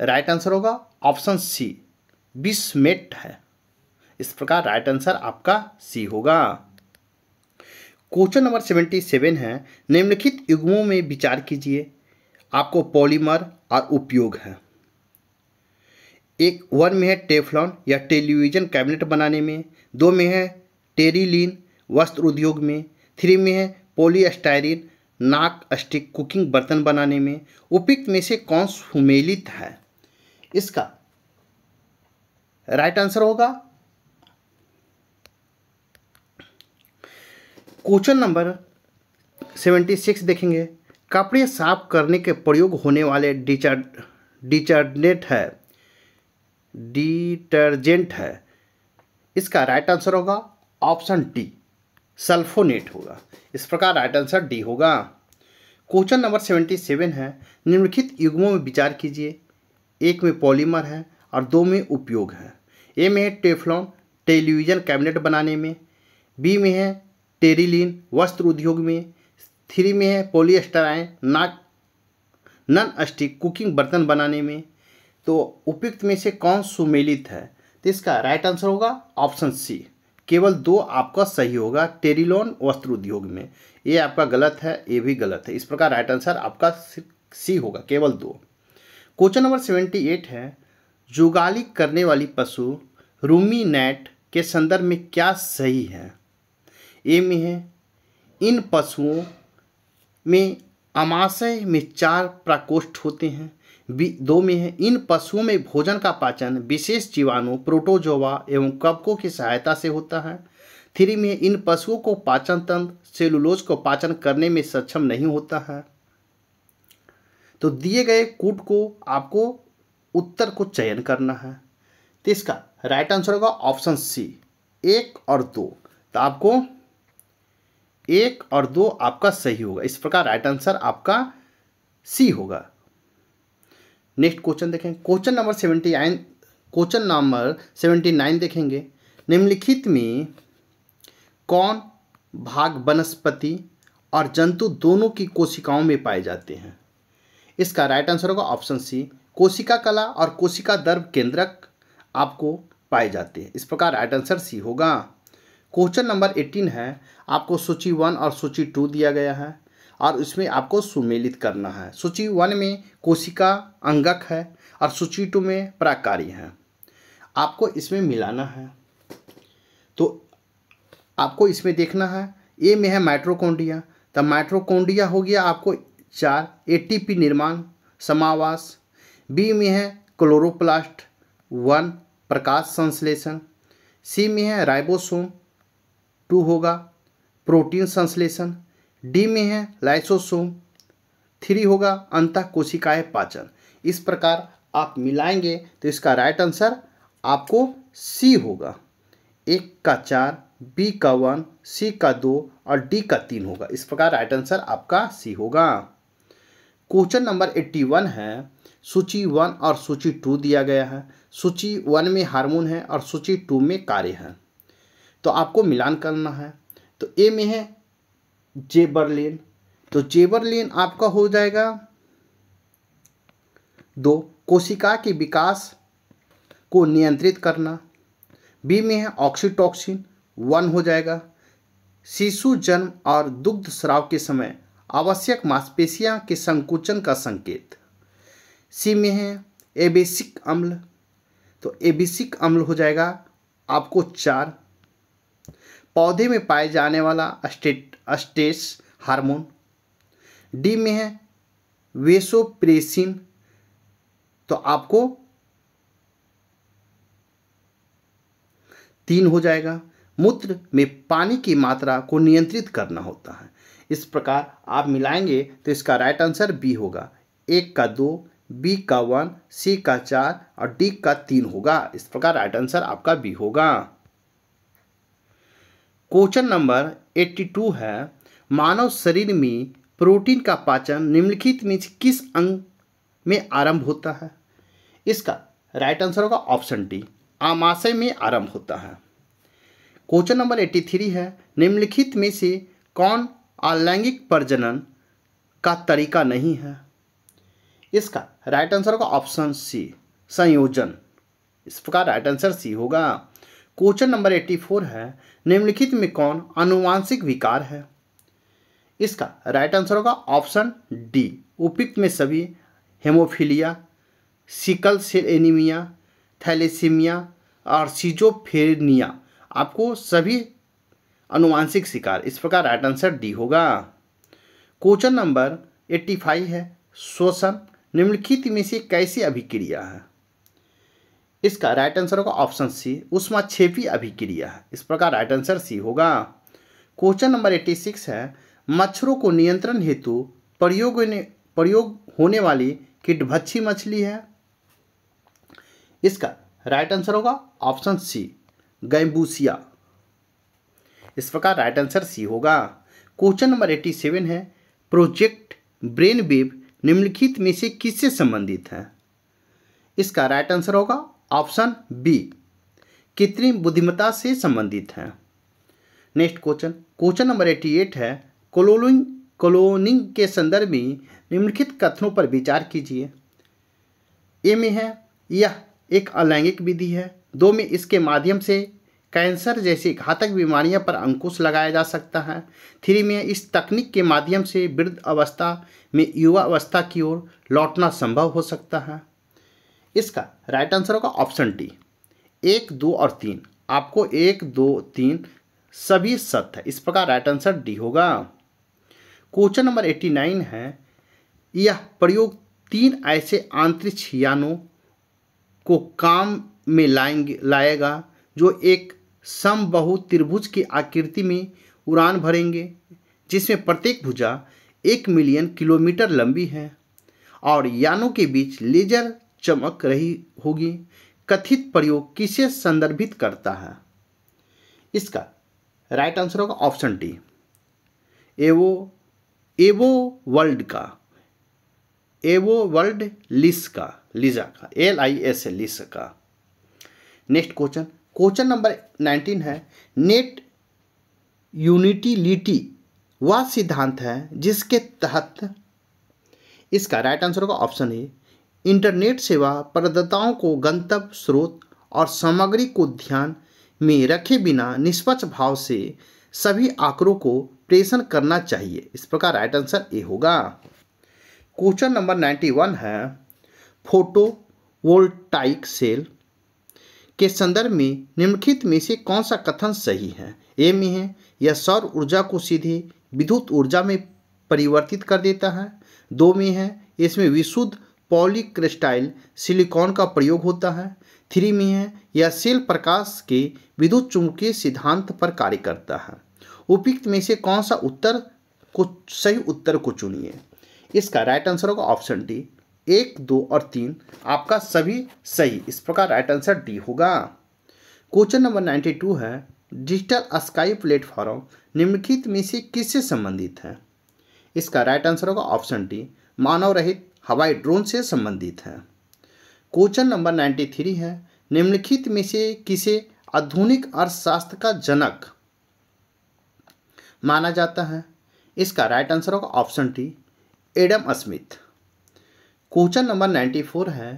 राइट आंसर होगा ऑप्शन सी बिस्मेट है इस प्रकार राइट आंसर आपका सी होगा क्वेश्चन नंबर सेवेंटी सेवन है निम्नलिखित युग्मों में विचार कीजिए आपको पॉलीमर और उपयोग है एक वन में है टेफलॉन या टेलीविज़न कैबिनेट बनाने में दो में है टेरीलिन वस्त्र उद्योग में थ्री में है पोलीस्टायरिन नाक स्टिक कुकिंग बर्तन बनाने में उपयुक्त में से कौन सुमेलित है इसका राइट आंसर होगा क्वेश्चन नंबर सेवेंटी सिक्स देखेंगे कपड़े साफ करने के प्रयोग होने वाले डिचर डिचर्डनेट है डिटर्जेंट है इसका राइट आंसर होगा ऑप्शन डी सल्फोनेट होगा इस प्रकार राइट आंसर डी होगा क्वेश्चन नंबर सेवेंटी सेवन है निम्नलिखित युग्मों में विचार कीजिए एक में पॉलीमर है और दो में उपयोग है ए में है टेफलॉन टेलीविजन कैबिनेट बनाने में बी में है टेरिलिन वस्त्र उद्योग में थ्री में है पोलिएस्टराइन नाक नन स्टिक कुकिंग बर्तन बनाने में तो उपयुक्त में से कौन सुमेलित है तो इसका राइट आंसर होगा ऑप्शन सी केवल दो आपका सही होगा टेरिलोन वस्त्र उद्योग में ये आपका गलत है ये भी गलत है इस प्रकार राइट आंसर आपका सी होगा केवल दो क्वेश्चन नंबर सेवेंटी एट है जुगाली करने वाली पशु रूमी नेट के संदर्भ में क्या सही है ए में है इन पशुओं में अमाशय में चार प्राकोष्ठ होते हैं दो में है इन पशुओं में भोजन का पाचन विशेष जीवाणु प्रोटोजोवा एवं कबकों की सहायता से होता है थ्री में इन पशुओं को पाचन तंत्र सेलुलोज को पाचन करने में सक्षम नहीं होता है तो दिए गए कूट को आपको उत्तर को चयन करना है तो इसका राइट आंसर होगा ऑप्शन सी एक और दो तो आपको एक और दो आपका सही होगा इस प्रकार राइट आंसर आपका सी होगा नेक्स्ट क्वेश्चन देखें question number seventy nine question number seventy nine देखेंगे निम्नलिखित में कौन भाग वनस्पति और जंतु दोनों की कोशिकाओं में पाए जाते हैं इसका राइट आंसर होगा ऑप्शन सी कोशिका कला और कोशिका दर्भ केंद्रक आपको पाए जाते हैं इस प्रकार राइट आंसर सी होगा क्वेश्चन नंबर एटीन है आपको सूची वन और सूची टू दिया गया है और इसमें आपको सुमेलित करना है सूची वन में कोशिका अंगक है और सूची टू में प्राकारी है आपको इसमें मिलाना है तो आपको इसमें देखना है ए में है माइट्रोकोंडिया तो माइट्रोकोंडिया हो गया आपको चार एटीपी निर्माण समावास बी में है क्लोरोप्लास्ट वन प्रकाश संश्लेषण सी में है राइबोसोम टू होगा प्रोटीन संश्लेषण डी में है लाइसोसोम थ्री होगा अंत कोशिकाएं पाचन इस प्रकार आप मिलाएंगे तो इसका राइट आंसर आपको सी होगा एक का चार बी का वन सी का दो और डी का तीन होगा इस प्रकार राइट आंसर आपका सी होगा क्वेश्चन नंबर एट्टी वन है सूची वन और सूची टू दिया गया है सूची वन में हार्मोन है और सूची टू में कार्य है तो आपको मिलान करना है तो ए में है जेबरलेन तो जेबरलेन आपका हो जाएगा दो कोशिका के विकास को नियंत्रित करना बी में है ऑक्सीटॉक्सिन वन हो जाएगा शिशु जन्म और दुग्ध श्राव के समय आवश्यक मांसपेशियां के संकुचन का संकेत सी में है एबेसिक अम्ल तो एबेसिक अम्ल हो जाएगा आपको चार पौधे में पाए जाने वाला स्टेट अस्टेस हार्मोन डी में है वेसोप्रेसिन तो आपको तीन हो जाएगा मूत्र में पानी की मात्रा को नियंत्रित करना होता है इस प्रकार आप मिलाएंगे तो इसका राइट आंसर बी होगा एक का दो बी का वन सी का चार और डी का तीन होगा इस प्रकार राइट आंसर आपका बी होगा क्वेश्चन नंबर 82 है मानव शरीर में प्रोटीन का पाचन निम्नलिखित में किस अंग में आरंभ होता है इसका राइट आंसर होगा ऑप्शन डी आमाशय में आरंभ होता है क्वेश्चन नंबर 83 है निम्नलिखित में से कौन अलैंगिक प्रजनन का तरीका नहीं है इसका राइट आंसर होगा ऑप्शन सी संयोजन इस प्रकार राइट आंसर सी होगा क्वेश्चन नंबर 84 है निम्नलिखित में कौन अनुवांशिक विकार है इसका राइट आंसर होगा ऑप्शन डी उपयुक्त में सभी haemophilia sickle cell anaemia thalassaemia और सीजोफेरनिया आपको सभी अनुवांशिक शिकार इस प्रकार राइट आंसर डी होगा क्वेश्चन नंबर 85 है शोषण निम्नलिखित में से कैसी अभिक्रिया है इसका राइट आंसर होगा ऑप्शन सी उष्मा छेपी अभिक्रिया है इस प्रकार राइट आंसर सी होगा क्वेश्चन नंबर एट्टी सिक्स है मच्छरों को नियंत्रण हेतु प्रयोग प्रयोग होने वाली किटभच्छी मछली है इसका राइट आंसर होगा ऑप्शन सी गैम्बूसिया इस प्रकार राइट आंसर सी होगा क्वेश्चन नंबर एट्टी सेवन है प्रोजेक्ट ब्रेन वेव निम्नलिखित में से किससे संबंधित है इसका राइट आंसर होगा ऑप्शन बी कृत्रिम बुद्धिमत्ता से संबंधित है next question question number eighty eight है कोलोनिंग कोलोनिंग के संदर्भ में निम्नलिखित कथनों पर विचार कीजिए ए में है यह एक अलैंगिक विधि है दो में इसके माध्यम से कैंसर जैसी घातक बीमारियां पर अंकुश लगाया जा सकता है थ्री में इस तकनीक के माध्यम से वृद्ध अवस्था में युवा अवस्था की ओर लौटना संभव हो सकता है इसका राइट आंसर होगा ऑप्शन डी एक दो और तीन आपको एक दो तीन सभी सत्य है इस प्रकार राइट आंसर डी होगा क्वेश्चन नंबर एट्टी नाइन है यह प्रयोग तीन ऐसे आंतरिक यानों को काम में लाएंगे लाएगा जो एक समबहु त्रिभुज की आकृति में उड़ान भरेंगे जिसमें प्रत्येक भुजा एक मिलियन किलोमीटर लंबी है और यानों के बीच लेजर चमक रही होगी कथित प्रयोग किसे संदर्भित करता है इसका राइट आंसर होगा ऑप्शन डी एवो एवो वर्ल्ड का एवो वर्ल्ड लिस का लिजा का एल आई एस ए लिस का next question question number nineteen है नेट यूनिटिलिटी वह सिद्धांत है जिसके तहत इसका राइट आंसर होगा ऑप्शन ए इंटरनेट सेवा प्रदाताओं को गंतव्य स्रोत और सामग्री को ध्यान में रखे बिना निष्पक्ष भाव से सभी आंकड़ों को प्रेषण करना चाहिए इस प्रकार राइट आंसर ए होगा क्वेश्चन नंबर नाइन्टी वन है फोटो वोल्टाइक सेल के संदर्भ में निम्नलिखित में से कौन सा कथन सही है ए में है यह सौर ऊर्जा को सीधे विद्युत ऊर्जा में परिवर्तित कर देता है दो में है इसमें विशुद्ध पॉलीक्रिस्टाइल सिलिकॉन का प्रयोग होता है थ्री में है यह सेल प्रकाश के विद्युत चुंबकीय सिद्धांत पर कार्य करता है उपयुक्त में से कौन सा उत्तर को सही उत्तर को चुनिए इसका राइट आंसर होगा ऑप्शन डी एक दो और तीन आपका सभी सही इस प्रकार राइट आंसर डी होगा क्वेश्चन नंबर नाइन्टी टू है डिजिटल स्काई प्लेटफॉर्म निम्नलिखित में से किससे संबंधित है इसका राइट आंसर होगा ऑप्शन डी मानव रहित हवाई ड्रोन से संबंधित है क्वेश्चन नंबर 93 है निम्नलिखित में से किसे आधुनिक अर्थशास्त्र का जनक माना जाता है इसका राइट आंसर होगा option T Adam Smith question number 94 है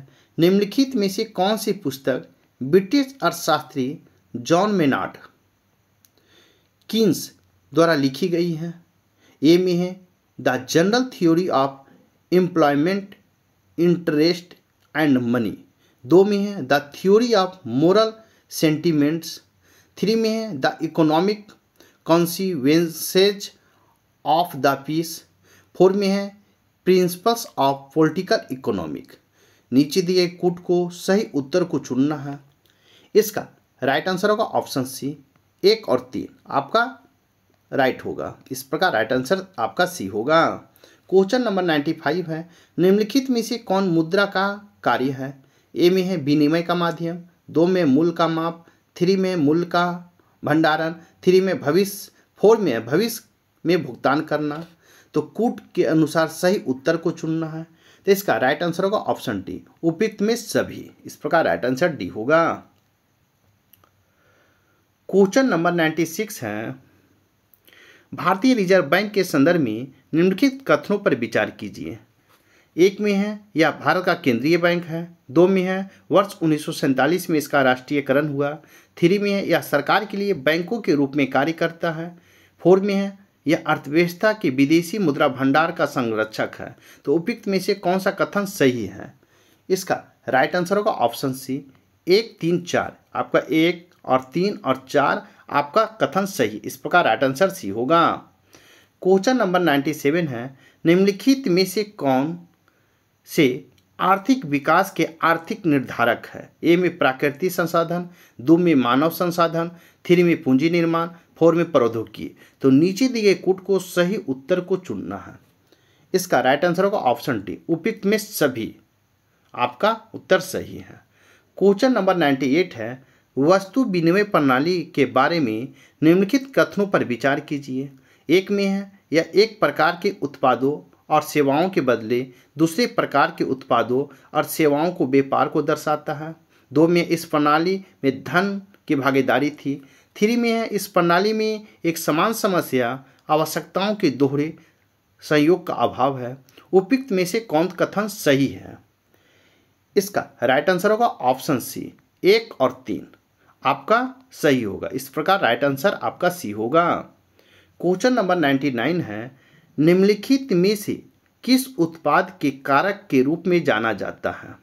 निम्नलिखित में से कौन सी पुस्तक ब्रिटिश अर्थशास्त्री जॉन मेनार्ड किंग्स द्वारा लिखी गई है ये में है the general theory of employment interest and money दो में है the theory of moral sentiments three में है the economic consequences of the peace four में है प्रिंसिपल्स ऑफ पॉलिटिकल इकोनॉमिक नीचे दिए कूट को सही उत्तर को चुनना है इसका राइट आंसर होगा ऑप्शन सी एक और तीन आपका राइट होगा इस प्रकार राइट आंसर आपका सी होगा क्वेश्चन नंबर नाइन्टी फाइव है निम्नलिखित में से कौन मुद्रा का कार्य है ए में है विनिमय का माध्यम दो में मूल का माप थ्री में मूल का भंडारण थ्री में भविष्य फोर में भविष्य में भुगतान करना तो कूट के अनुसार सही उत्तर को चुनना है तो इसका राइट आंसर होगा ऑप्शन डी उपयुक्त में सभी इस प्रकार राइट आंसर डी होगा क्वेश्चन नंबर नाइन्टी सिक्स है भारतीय रिजर्व बैंक के संदर्भ में निम्नलिखित कथनों पर विचार कीजिए एक में है यह भारत का केंद्रीय बैंक है दो में है वर्ष उन्नीस में इसका राष्ट्रीयकरण हुआ थ्री में है यह सरकार के लिए बैंकों के रूप में कार्य करता है फोर में है यह अर्थव्यवस्था के विदेशी मुद्रा भंडार का संरक्षक है तो उपयुक्त में से कौन सा कथन सही है इसका राइट आंसर होगा ऑप्शन सी एक तीन चार आपका एक और तीन और चार आपका कथन सही इस प्रकार राइट आंसर सी होगा क्वेश्चन नंबर नाइन्टी सेवन है निम्नलिखित में से कौन से आर्थिक विकास के आर्थिक निर्धारक है ए में प्राकृतिक संसाधन दो में मानव संसाधन थ्री में पूंजी निर्माण फोर में प्रौद्योगिकी तो नीचे दिए कूट को सही उत्तर को चुनना है इसका राइट आंसर होगा ऑप्शन डी उपयुक्त में सभी आपका उत्तर सही है क्वेश्चन नंबर नाइन्टी एट है वस्तु विनिमय प्रणाली के बारे में निम्नलिखित कथनों पर विचार कीजिए एक में है यह एक प्रकार के उत्पादों और सेवाओं के बदले दूसरे प्रकार के उत्पादों और सेवाओं को व्यापार को दर्शाता है दो में इस प्रणाली में धन की भागीदारी थी थ्री में है इस प्रणाली में एक समान समस्या आवश्यकताओं के दोहरे संयोग का अभाव है उपयुक्त में से कौन कथन सही है इसका राइट आंसर होगा ऑप्शन सी एक और तीन आपका सही होगा इस प्रकार राइट आंसर आपका सी होगा क्वेश्चन नंबर नाइन्टी नाइन है निम्नलिखित में से किस उत्पाद के कारक के रूप में जाना जाता है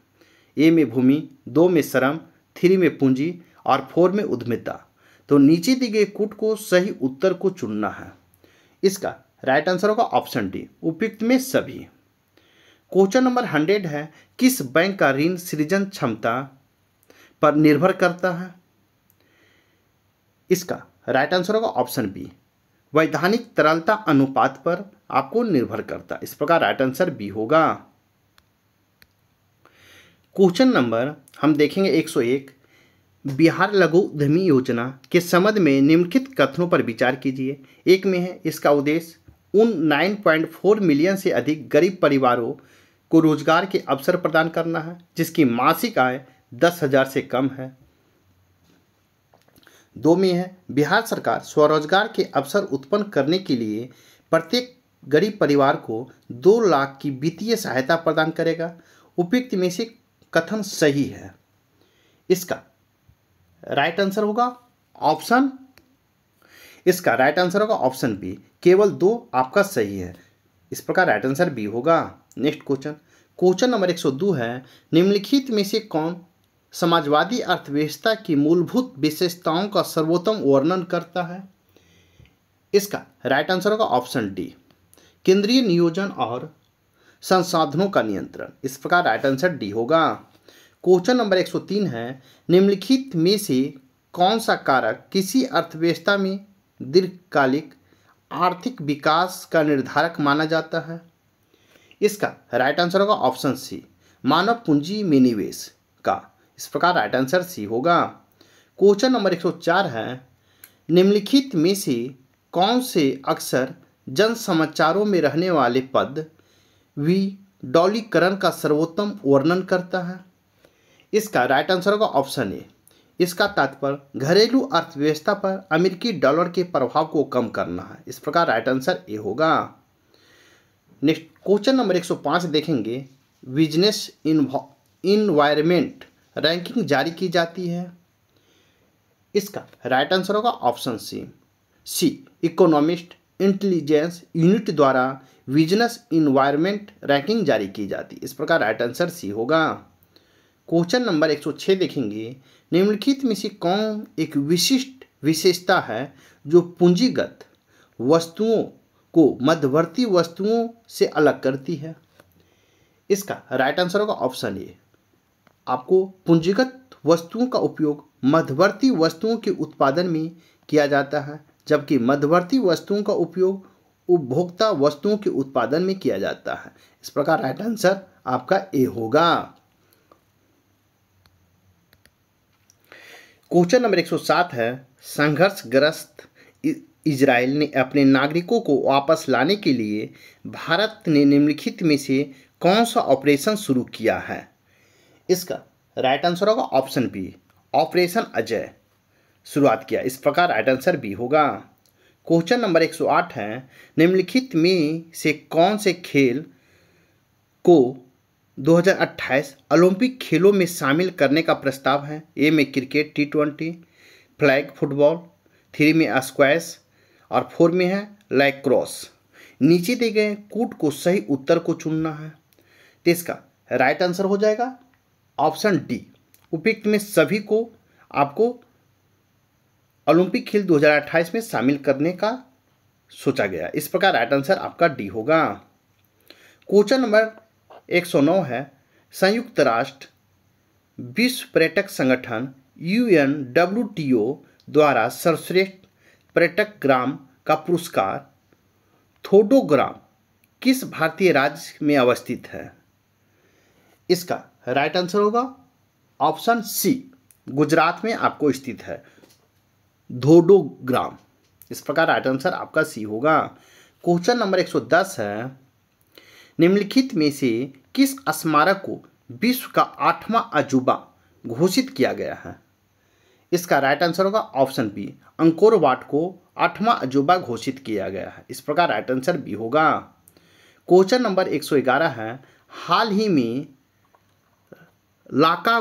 ए में भूमि दो में श्रम थ्री में पूंजी और फोर में उद्यमिता तो नीचे दी गई कुट को सही उत्तर को चुनना है इसका राइट आंसर होगा ऑप्शन डी उपयुक्त में सभी क्वेश्चन नंबर हंड्रेड है किस बैंक का ऋण सृजन क्षमता पर निर्भर करता है इसका राइट आंसर होगा ऑप्शन बी वैधानिक तरलता अनुपात पर आपको निर्भर करता इस प्रकार राइट आंसर बी होगा क्वेश्चन नंबर हम देखेंगे 101 बिहार लघु उद्यमी योजना के संबंध में निम्नलिखित कथनों पर विचार कीजिए एक में है इसका उद्देश्य उन 9.4 मिलियन से अधिक गरीब परिवारों को रोजगार के अवसर प्रदान करना है जिसकी मासिक आय दस हज़ार से कम है दो में है बिहार सरकार स्वरोजगार के अवसर उत्पन्न करने के लिए प्रत्येक गरीब परिवार को दो लाख की वित्तीय सहायता प्रदान करेगा उपयुक्त में से कथन सही है इसका राइट आंसर होगा ऑप्शन इसका राइट आंसर होगा ऑप्शन बी केवल दो आपका सही है इस प्रकार राइट आंसर बी होगा नेक्स्ट क्वेश्चन क्वेश्चन नंबर 102 है निम्नलिखित में से कौन समाजवादी अर्थव्यवस्था की मूलभूत विशेषताओं का सर्वोत्तम वर्णन करता है इसका राइट आंसर होगा ऑप्शन डी केंद्रीय नियोजन और संसाधनों का नियंत्रण इस प्रकार राइट आंसर डी होगा क्वेश्चन नंबर 103 है निम्नलिखित में से कौन सा कारक किसी अर्थव्यवस्था में दीर्घकालिक आर्थिक विकास का निर्धारक माना जाता है इसका राइट आंसर होगा ऑप्शन सी मानव पूंजी में निवेश इस प्रकार राइट आंसर सी होगा क्वेश्चन नंबर 104 है निम्नलिखित में से कौन से अक्सर जन समाचारों में रहने वाले पद वी डॉलीकरण का सर्वोत्तम वर्णन करता है इसका राइट आंसर होगा ऑप्शन ए इसका तात्पर्य घरेलू अर्थव्यवस्था पर अमेरिकी डॉलर के प्रभाव को कम करना है इस प्रकार राइट आंसर ए होगा नेक्स्ट क्वेश्चन नंबर 105 देखेंगे बिजनेस इन्वायरमेंट रैंकिंग जारी की जाती है इसका राइट आंसर होगा option C C economist intelligence unit द्वारा बिजनेस इन्वायरमेंट रैंकिंग जारी की जाती इस प्रकार राइट आंसर सी होगा क्वेश्चन नंबर 106 देखेंगे निम्नलिखित में से कौन एक विशिष्ट विशेषता है जो पूंजीगत वस्तुओं को मध्यवर्ती वस्तुओं से अलग करती है इसका राइट आंसर होगा ऑप्शन ए आपको पूंजीगत वस्तुओं का उपयोग मध्यवर्ती वस्तुओं के उत्पादन में किया जाता है जबकि मध्यवर्ती वस्तुओं का उपयोग उपभोक्ता वस्तुओं के उत्पादन में किया जाता है इस प्रकार राइट आंसर आपका ए होगा क्वेश्चन नंबर 107 है संघर्षग्रस्त इजराइल ने अपने नागरिकों को वापस लाने के लिए भारत ने निम्नलिखित में से कौन सा ऑपरेशन शुरू किया है इसका राइट आंसर होगा ऑप्शन बी ऑपरेशन अजय शुरुआत किया इस प्रकार राइट आंसर बी होगा क्वेश्चन नंबर 108 है निम्नलिखित में से कौन से खेल को 2028 ओलंपिक खेलों में शामिल करने का प्रस्ताव है ए में cricket T twenty flag football three में स्क्वैश और फोर में है लैग क्रॉस नीचे दिए गए कूट को सही उत्तर को चुनना है तो इसका राइट आंसर हो जाएगा ऑप्शन डी उपयुक्त में सभी को आपको ओलंपिक खेल 2028 में शामिल करने का सोचा गया इस प्रकार राइट आंसर आपका डी होगा क्वेश्चन नंबर 109 है संयुक्त राष्ट्र विश्व पर्यटक संगठन यूएन द्वारा सर्वश्रेष्ठ पर्यटक ग्राम का पुरस्कार थोडो ग्राम किस भारतीय राज्य में अवस्थित है इसका राइट आंसर होगा ऑप्शन सी गुजरात में आपको स्थित है धोडो ग्राम इस प्रकार राइट आंसर आपका सी होगा क्वेश्चन नंबर 110 है निम्नलिखित में से किस स्मारक को विश्व का आठवां अजूबा घोषित किया गया है इसका राइट आंसर होगा ऑप्शन बी अंकोरवाट को आठवां अजूबा घोषित किया गया है इस प्रकार राइट आंसर बी होगा क्वेश्चन नंबर 111 है हाल ही में लाका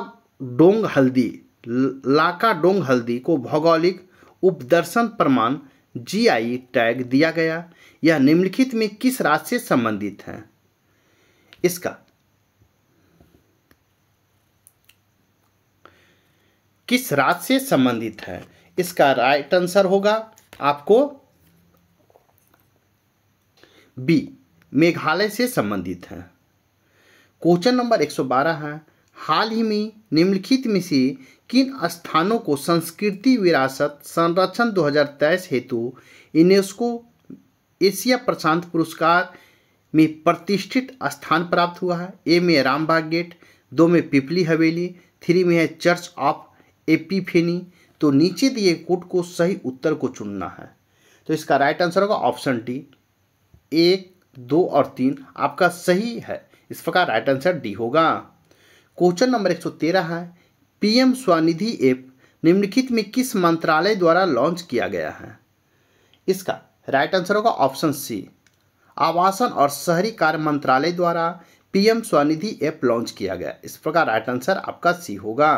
डोंग हल्दी लाका डोंग हल्दी को भौगोलिक उपदर्शन प्रमाण जीआई टैग दिया गया यह निम्नलिखित में किस राज्य से संबंधित है इसका किस राज्य से संबंधित है इसका राइट आंसर होगा आपको बी मेघालय से संबंधित है क्वेश्चन नंबर 112 है हाल ही में निम्नलिखित में से किन स्थानों को संस्कृति विरासत संरक्षण 2023 हेतु यूनेस्को एशिया प्रशांत पुरस्कार में प्रतिष्ठित स्थान प्राप्त हुआ है ए में रामबाग गेट दो में पिपली हवेली थ्री में है चर्च ऑफ एपीफेनी तो नीचे दिए कोट को सही उत्तर को चुनना है तो इसका राइट आंसर होगा ऑप्शन डी एक दो और तीन आपका सही है इस प्रकार राइट आंसर डी होगा क्वेश्चन नंबर 113 है पीएम स्वनिधि ऐप निम्नलिखित में किस मंत्रालय द्वारा लॉन्च किया गया है इसका राइट आंसर होगा ऑप्शन सी आवासन और शहरी कार्य मंत्रालय द्वारा पीएम स्वनिधि ऐप लॉन्च किया गया इस प्रकार राइट आंसर आपका सी होगा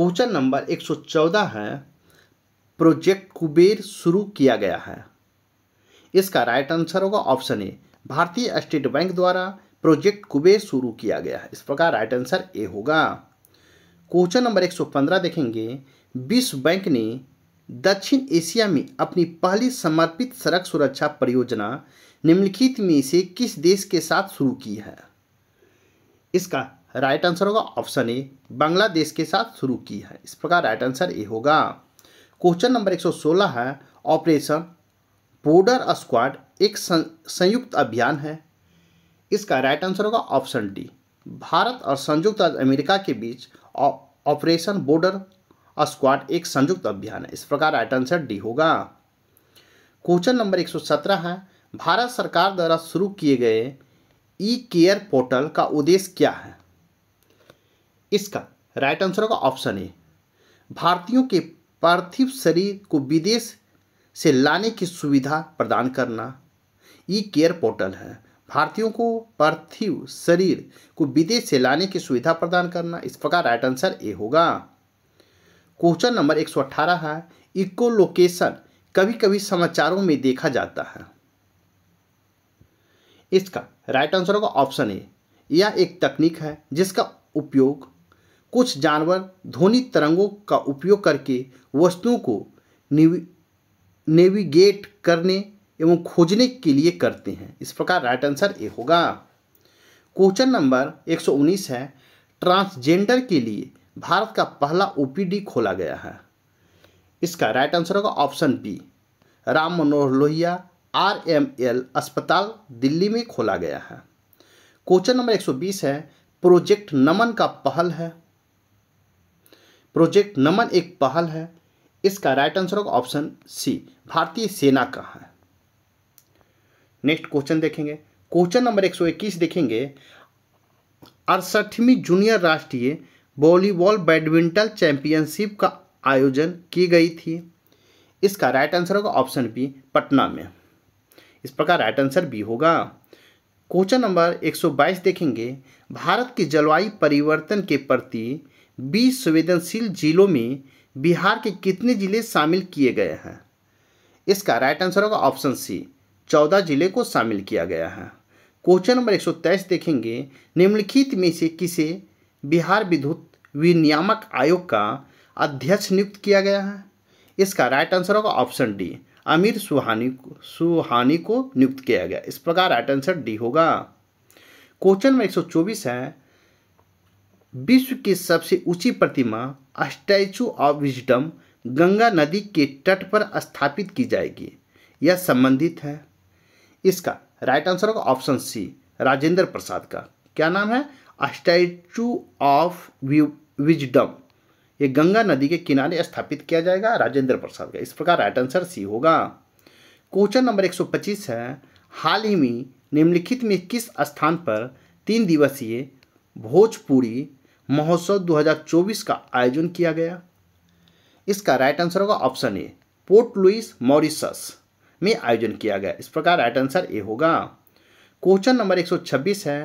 क्वेश्चन नंबर 114 है प्रोजेक्ट कुबेर शुरू किया गया है इसका राइट आंसर होगा ऑप्शन ए भारतीय स्टेट बैंक द्वारा प्रोजेक्ट कुबेर शुरू किया गया है इस प्रकार राइट आंसर ए होगा क्वेश्चन नंबर 115 देखेंगे विश्व बैंक ने दक्षिण एशिया में अपनी पहली समर्पित सड़क सुरक्षा परियोजना निम्नलिखित में से किस देश के साथ शुरू की है इसका राइट आंसर होगा ऑप्शन ए बांग्लादेश के साथ शुरू की है इस प्रकार राइट आंसर ए होगा क्वेश्चन नंबर 116 है ऑपरेशन बॉर्डर स्क्वाड एक संयुक्त अभियान है इसका राइट आंसर होगा ऑप्शन डी भारत और संयुक्त राज्य अमेरिका के बीच ऑपरेशन बॉर्डर स्क्वाड एक संयुक्त अभियान है इस प्रकार राइट आंसर डी होगा क्वेश्चन नंबर 117 है भारत सरकार द्वारा शुरू किए गए ई केयर पोर्टल का उद्देश्य क्या है इसका राइट आंसर होगा ऑप्शन ए भारतीयों के पार्थिव शरीर को विदेश से लाने की सुविधा प्रदान करना ई केयर पोर्टल है भारतीयों को पार्थिव शरीर को विदेश से लाने की सुविधा प्रदान करना इस प्रकार राइट आंसर ए होगा क्वेश्चन नंबर 118 है इको लोकेशन कभी कभी समाचारों में देखा जाता है इसका राइट आंसर होगा ऑप्शन ए यह एक तकनीक है जिसका उपयोग कुछ जानवर ध्वनि तरंगों का उपयोग करके वस्तुओं को नेविगेट करने एवं खोजने के लिए करते हैं इस प्रकार राइट आंसर ए होगा क्वेश्चन नंबर 119 है ट्रांसजेंडर के लिए भारत का पहला ओपीडी खोला गया है इसका राइट आंसर होगा option B Ram Manohar Lohia R M L अस्पताल दिल्ली में खोला गया है क्वेश्चन नंबर 120 है प्रोजेक्ट नमन का पहल है प्रोजेक्ट नमन एक पहल है इसका राइट आंसर होगा ऑप्शन सी भारतीय सेना का है नेक्स्ट क्वेश्चन देखेंगे क्वेश्चन नंबर एक सौ इक्कीस देखेंगे अड़सठवीं जूनियर राष्ट्रीय वॉलीबॉल बैडमिंटन चैंपियनशिप का आयोजन की गई थी इसका राइट आंसर होगा ऑप्शन बी पटना में इस प्रकार राइट आंसर बी होगा क्वेश्चन नंबर 122 देखेंगे भारत के जलवायु परिवर्तन के प्रति बीस संवेदनशील जिलों में बिहार के कितने जिले शामिल किए गए हैं इसका राइट आंसर होगा ऑप्शन सी चौदह जिले को शामिल किया गया है क्वेश्चन नंबर एक सौ तेईस देखेंगे निम्नलिखित में से किसे बिहार विद्युत विनियामक आयोग का अध्यक्ष नियुक्त किया गया है इसका राइट आंसर होगा ऑप्शन डी आमिर सुहानी सुहानी को नियुक्त किया गया इस प्रकार राइट आंसर डी होगा क्वेश्चन नंबर 124 है विश्व की सबसे ऊंची प्रतिमा स्टैचू ऑफ विजडम गंगा नदी के तट पर स्थापित की जाएगी यह संबंधित है इसका राइट आंसर होगा ऑप्शन सी राजेंद्र प्रसाद का क्या नाम है स्टैचू ऑफ विजडम ये गंगा नदी के किनारे स्थापित किया जाएगा राजेंद्र प्रसाद का इस प्रकार राइट आंसर सी होगा क्वेश्चन नंबर 125 है हाल ही में निम्नलिखित में किस स्थान पर तीन दिवसीय भोजपुरी महोत्सव 2024 का आयोजन किया गया इसका राइट आंसर होगा option A Port Louis Mauritius में आयोजन किया गया इस प्रकार राइट आंसर ए होगा क्वेश्चन नंबर 126 है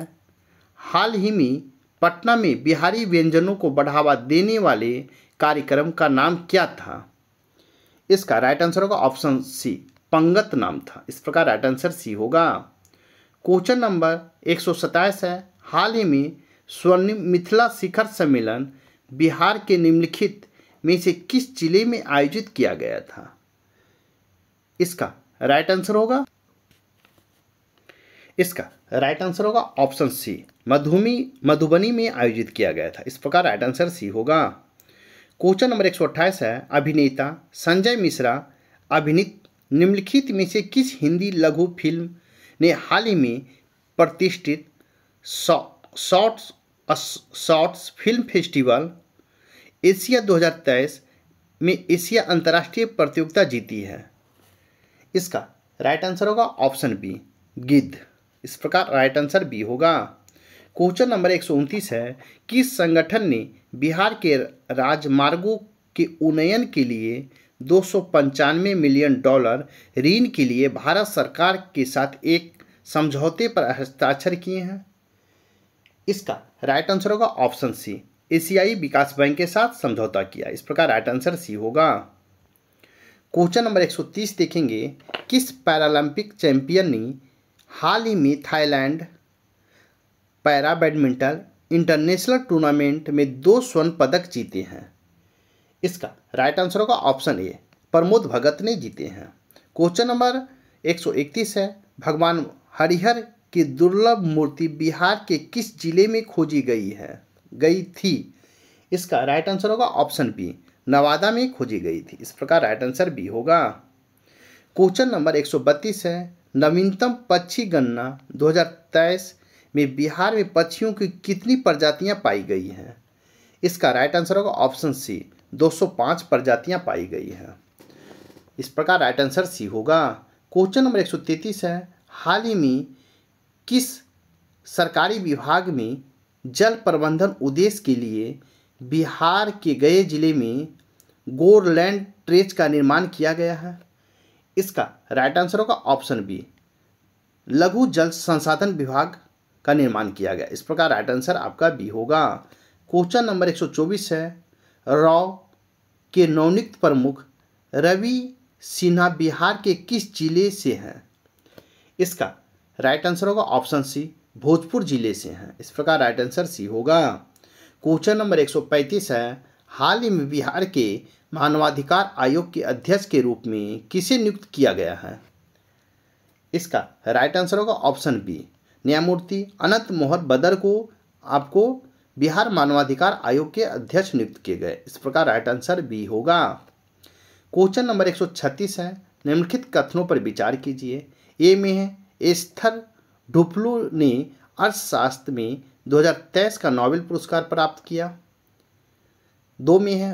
हाल ही में पटना में बिहारी व्यंजनों को बढ़ावा देने वाले कार्यक्रम का नाम क्या था इसका राइट आंसर होगा ऑप्शन सी पंगत नाम था इस प्रकार राइट आंसर सी होगा क्वेश्चन नंबर एक है हाल ही में स्वर्ण मिथिला शिखर सम्मेलन बिहार के निम्नलिखित में से किस जिले में आयोजित किया गया था इसका राइट आंसर होगा इसका राइट आंसर होगा ऑप्शन सी मधुमी मधुबनी में आयोजित किया गया था इस प्रकार राइट आंसर सी होगा क्वेश्चन नंबर एक है अभिनेता संजय मिश्रा अभिनीत निम्नलिखित में से किस हिंदी लघु फिल्म ने हाल ही में प्रतिष्ठित shorts shorts film festival Asia 2023 में एशिया अंतर्राष्ट्रीय प्रतियोगिता जीती है इसका राइट आंसर होगा ऑप्शन बी गिद्ध इस प्रकार राइट आंसर बी होगा क्वेश्चन नंबर एक है किस संगठन ने बिहार के राजमार्गों के उन्नयन के लिए दो मिलियन डॉलर ऋण के लिए भारत सरकार के साथ एक समझौते पर हस्ताक्षर किए हैं इसका राइट आंसर होगा ऑप्शन सी एशियाई विकास बैंक के साथ समझौता किया इस प्रकार राइट आंसर सी होगा क्वेश्चन नंबर 130 देखेंगे किस पैरालंपिक चैंपियन ने हाल ही में Thailand para badminton international tournament में दो स्वर्ण पदक जीते हैं इसका राइट आंसर होगा ऑप्शन ए प्रमोद भगत ने जीते हैं क्वेश्चन नंबर 131 है भगवान हरिहर की दुर्लभ मूर्ति बिहार के किस जिले में खोजी गई है गई थी इसका राइट आंसर होगा ऑप्शन बी नवादा में खोजी गई थी इस प्रकार राइट आंसर बी होगा क्वेश्चन नंबर 132 है नवीनतम पक्षी गणना 2023 में बिहार में पक्षियों की कितनी प्रजातियां पाई गई हैं इसका राइट आंसर होगा ऑप्शन सी 205 प्रजातियां पाई गई हैं इस प्रकार राइट आंसर सी होगा क्वेश्चन नंबर 133 है हाल ही में किस सरकारी विभाग में जल प्रबंधन उद्देश्य के लिए बिहार के गए जिले में गोरलैंड ट्रेच का निर्माण किया गया है इसका राइट आंसर होगा ऑप्शन बी लघु जल संसाधन विभाग का निर्माण किया गया इस प्रकार राइट आंसर आपका बी होगा क्वेश्चन नंबर 124 है रॉ के नवनियुक्त प्रमुख रवि सिन्हा बिहार के किस जिले से हैं इसका राइट आंसर होगा ऑप्शन सी भोजपुर जिले से हैं इस प्रकार राइट आंसर सी होगा क्वेश्चन नंबर 135 है हाल ही में बिहार के मानवाधिकार आयोग के अध्यक्ष के रूप में किसे नियुक्त किया गया है इसका राइट आंसर होगा ऑप्शन बी न्यायमूर्ति अनंत मोहर बदर को आपको बिहार मानवाधिकार आयोग के अध्यक्ष नियुक्त किए गए इस प्रकार राइट आंसर बी होगा क्वेश्चन नंबर 136 है निम्नलिखित कथनों पर विचार कीजिए ए में है एस्थर ढुपलू ने अर्थशास्त्र में 2023 का नोबेल पुरस्कार प्राप्त किया दो में है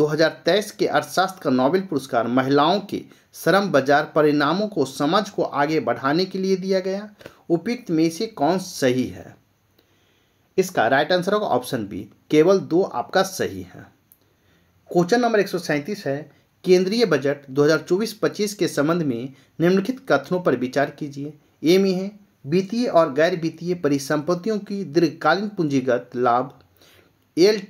2023 के अर्थशास्त्र का नोबेल पुरस्कार महिलाओं के श्रम बाजार परिणामों को समझ को आगे बढ़ाने के लिए दिया गया उपयुक्त में से कौन सही है इसका राइट आंसर होगा ऑप्शन बी केवल दो आपका सही है क्वेश्चन नंबर एक है केंद्रीय बजट 2024-25 के संबंध में निम्नलिखित कथनों पर विचार कीजिए ए में है वित्तीय और गैर वित्तीय परिसंपत्तियों की दीर्घकालीन पूंजीगत लाभ एल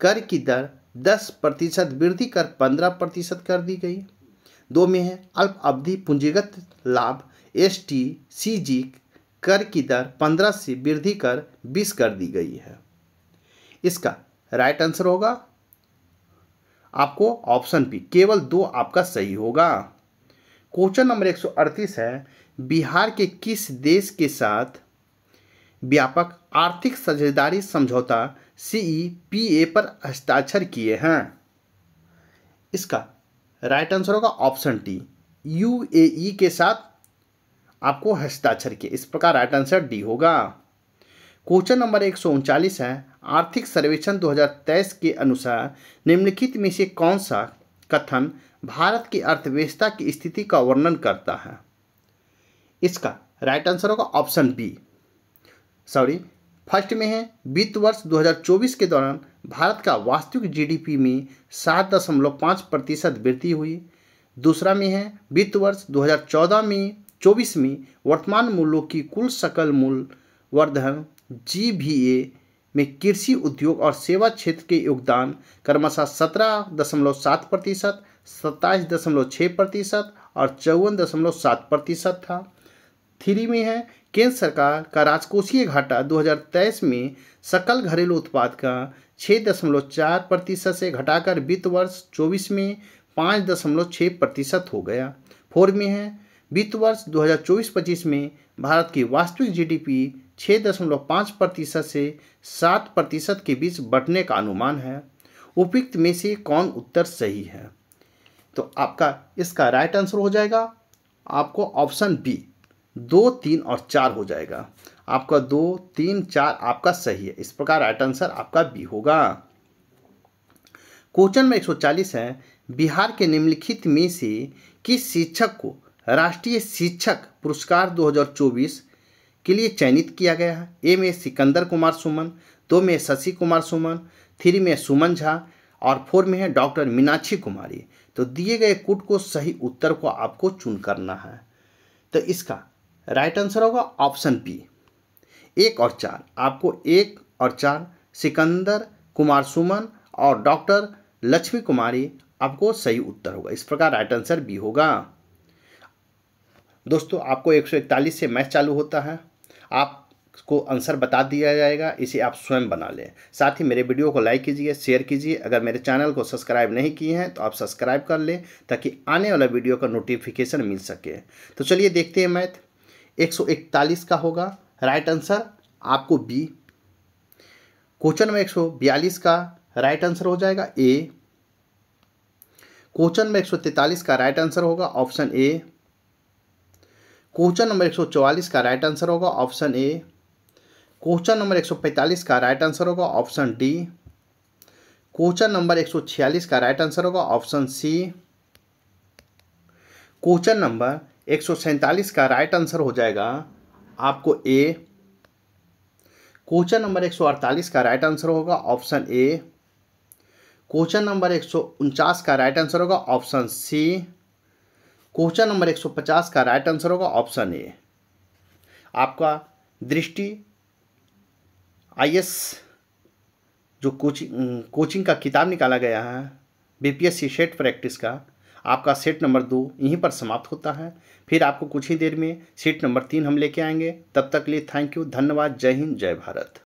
कर की दर 10 प्रतिशत वृद्धि कर 15 प्रतिशत कर दी गई दो में है अल्प अवधि पूंजीगत लाभ एस टी कर की दर 15 से वृद्धि कर 20 कर दी गई है इसका राइट आंसर होगा आपको ऑप्शन बी केवल दो आपका सही होगा क्वेश्चन नंबर 138 है बिहार के किस देश के साथ व्यापक आर्थिक साझेदारी समझौता सीईपीए e पर हस्ताक्षर किए हैं इसका राइट आंसर होगा ऑप्शन टी यूएई के साथ आपको हस्ताक्षर किए इस प्रकार राइट आंसर डी होगा क्वेश्चन नंबर एक है आर्थिक सर्वेक्षण 2023 के अनुसार निम्नलिखित में से कौन सा कथन भारत की अर्थव्यवस्था की स्थिति का वर्णन करता है इसका राइट आंसर होगा ऑप्शन बी सॉरी फर्स्ट में है वित्त वर्ष 2024 के दौरान भारत का वास्तविक जीडीपी में सात दशमलव पाँच प्रतिशत वृद्धि हुई दूसरा में है वित्त वर्ष 2014 में 24 में वर्तमान मूल्यों की कुल सकल मूल वर्धन जी में कृषि उद्योग और सेवा क्षेत्र के योगदान क्रमशः सत्रह दशमलव सात प्रतिशत सत्ताईस दशमलव छः प्रतिशत और चौवन दशमलव सात प्रतिशत था थ्री में है केंद्र सरकार का राजकोषीय घाटा 2023 में सकल घरेलू उत्पाद का छः दशमलव चार प्रतिशत से घटाकर वित्त वर्ष 24 में पाँच दशमलव छः प्रतिशत हो गया फोर में है वित्त वर्ष 2024-25 में भारत की वास्तविक जीडीपी 6.5 प्रतिशत से 7 प्रतिशत के बीच बढ़ने का अनुमान है उपयुक्त में से कौन उत्तर सही है तो आपका इसका राइट आंसर हो जाएगा आपको ऑप्शन बी दो तीन और चार हो जाएगा आपका दो तीन चार आपका सही है इस प्रकार राइट आंसर आपका बी होगा क्वेश्चन में 140 है बिहार के निम्नलिखित में से किस शिक्षक को राष्ट्रीय शिक्षक पुरस्कार 2024 के लिए चयनित किया गया है ए में सिकंदर कुमार सुमन दो में शशि कुमार सुमन थ्री में सुमन झा और फोर में है डॉक्टर मीनाक्षी कुमारी तो दिए गए कुट को सही उत्तर को आपको चुन करना है तो इसका राइट आंसर होगा ऑप्शन पी एक और चार आपको एक और चार सिकंदर कुमार सुमन और डॉक्टर लक्ष्मी कुमारी आपको सही उत्तर होगा इस प्रकार राइट आंसर बी होगा दोस्तों आपको 141 से मैच चालू होता है आपको आंसर बता दिया जाएगा इसे आप स्वयं बना लें साथ ही मेरे वीडियो को लाइक कीजिए शेयर कीजिए अगर मेरे चैनल को सब्सक्राइब नहीं किए हैं तो आप सब्सक्राइब कर लें ताकि आने वाला वीडियो का नोटिफिकेशन मिल सके तो चलिए देखते हैं मैथ 141 का होगा राइट आंसर आपको बी क्वेश्चन में 142 का राइट आंसर हो जाएगा ए क्वेश्चन नंबर 143 का राइट आंसर होगा ऑप्शन ए क्वेश्चन नंबर 144 का राइट आंसर होगा ऑप्शन ए क्वेश्चन नंबर 145 का राइट आंसर होगा ऑप्शन डी क्वेश्चन नंबर 146 का राइट आंसर होगा ऑप्शन सी क्वेश्चन नंबर एक का राइट आंसर हो जाएगा आपको ए क्वेश्चन नंबर 148 का राइट आंसर होगा ऑप्शन ए क्वेश्चन नंबर एक का राइट आंसर होगा ऑप्शन सी क्वेश्चन नंबर 150 का राइट आंसर होगा ऑप्शन ए आपका दृष्टि आईएस जो कोचिंग कोचिंग का किताब निकाला गया है बीपीएससी सेट प्रैक्टिस का आपका सेट नंबर दो यहीं पर समाप्त होता है फिर आपको कुछ ही देर में सेट नंबर तीन हम लेके आएंगे तब तक लिए थैंक यू धन्यवाद जय हिंद जय भारत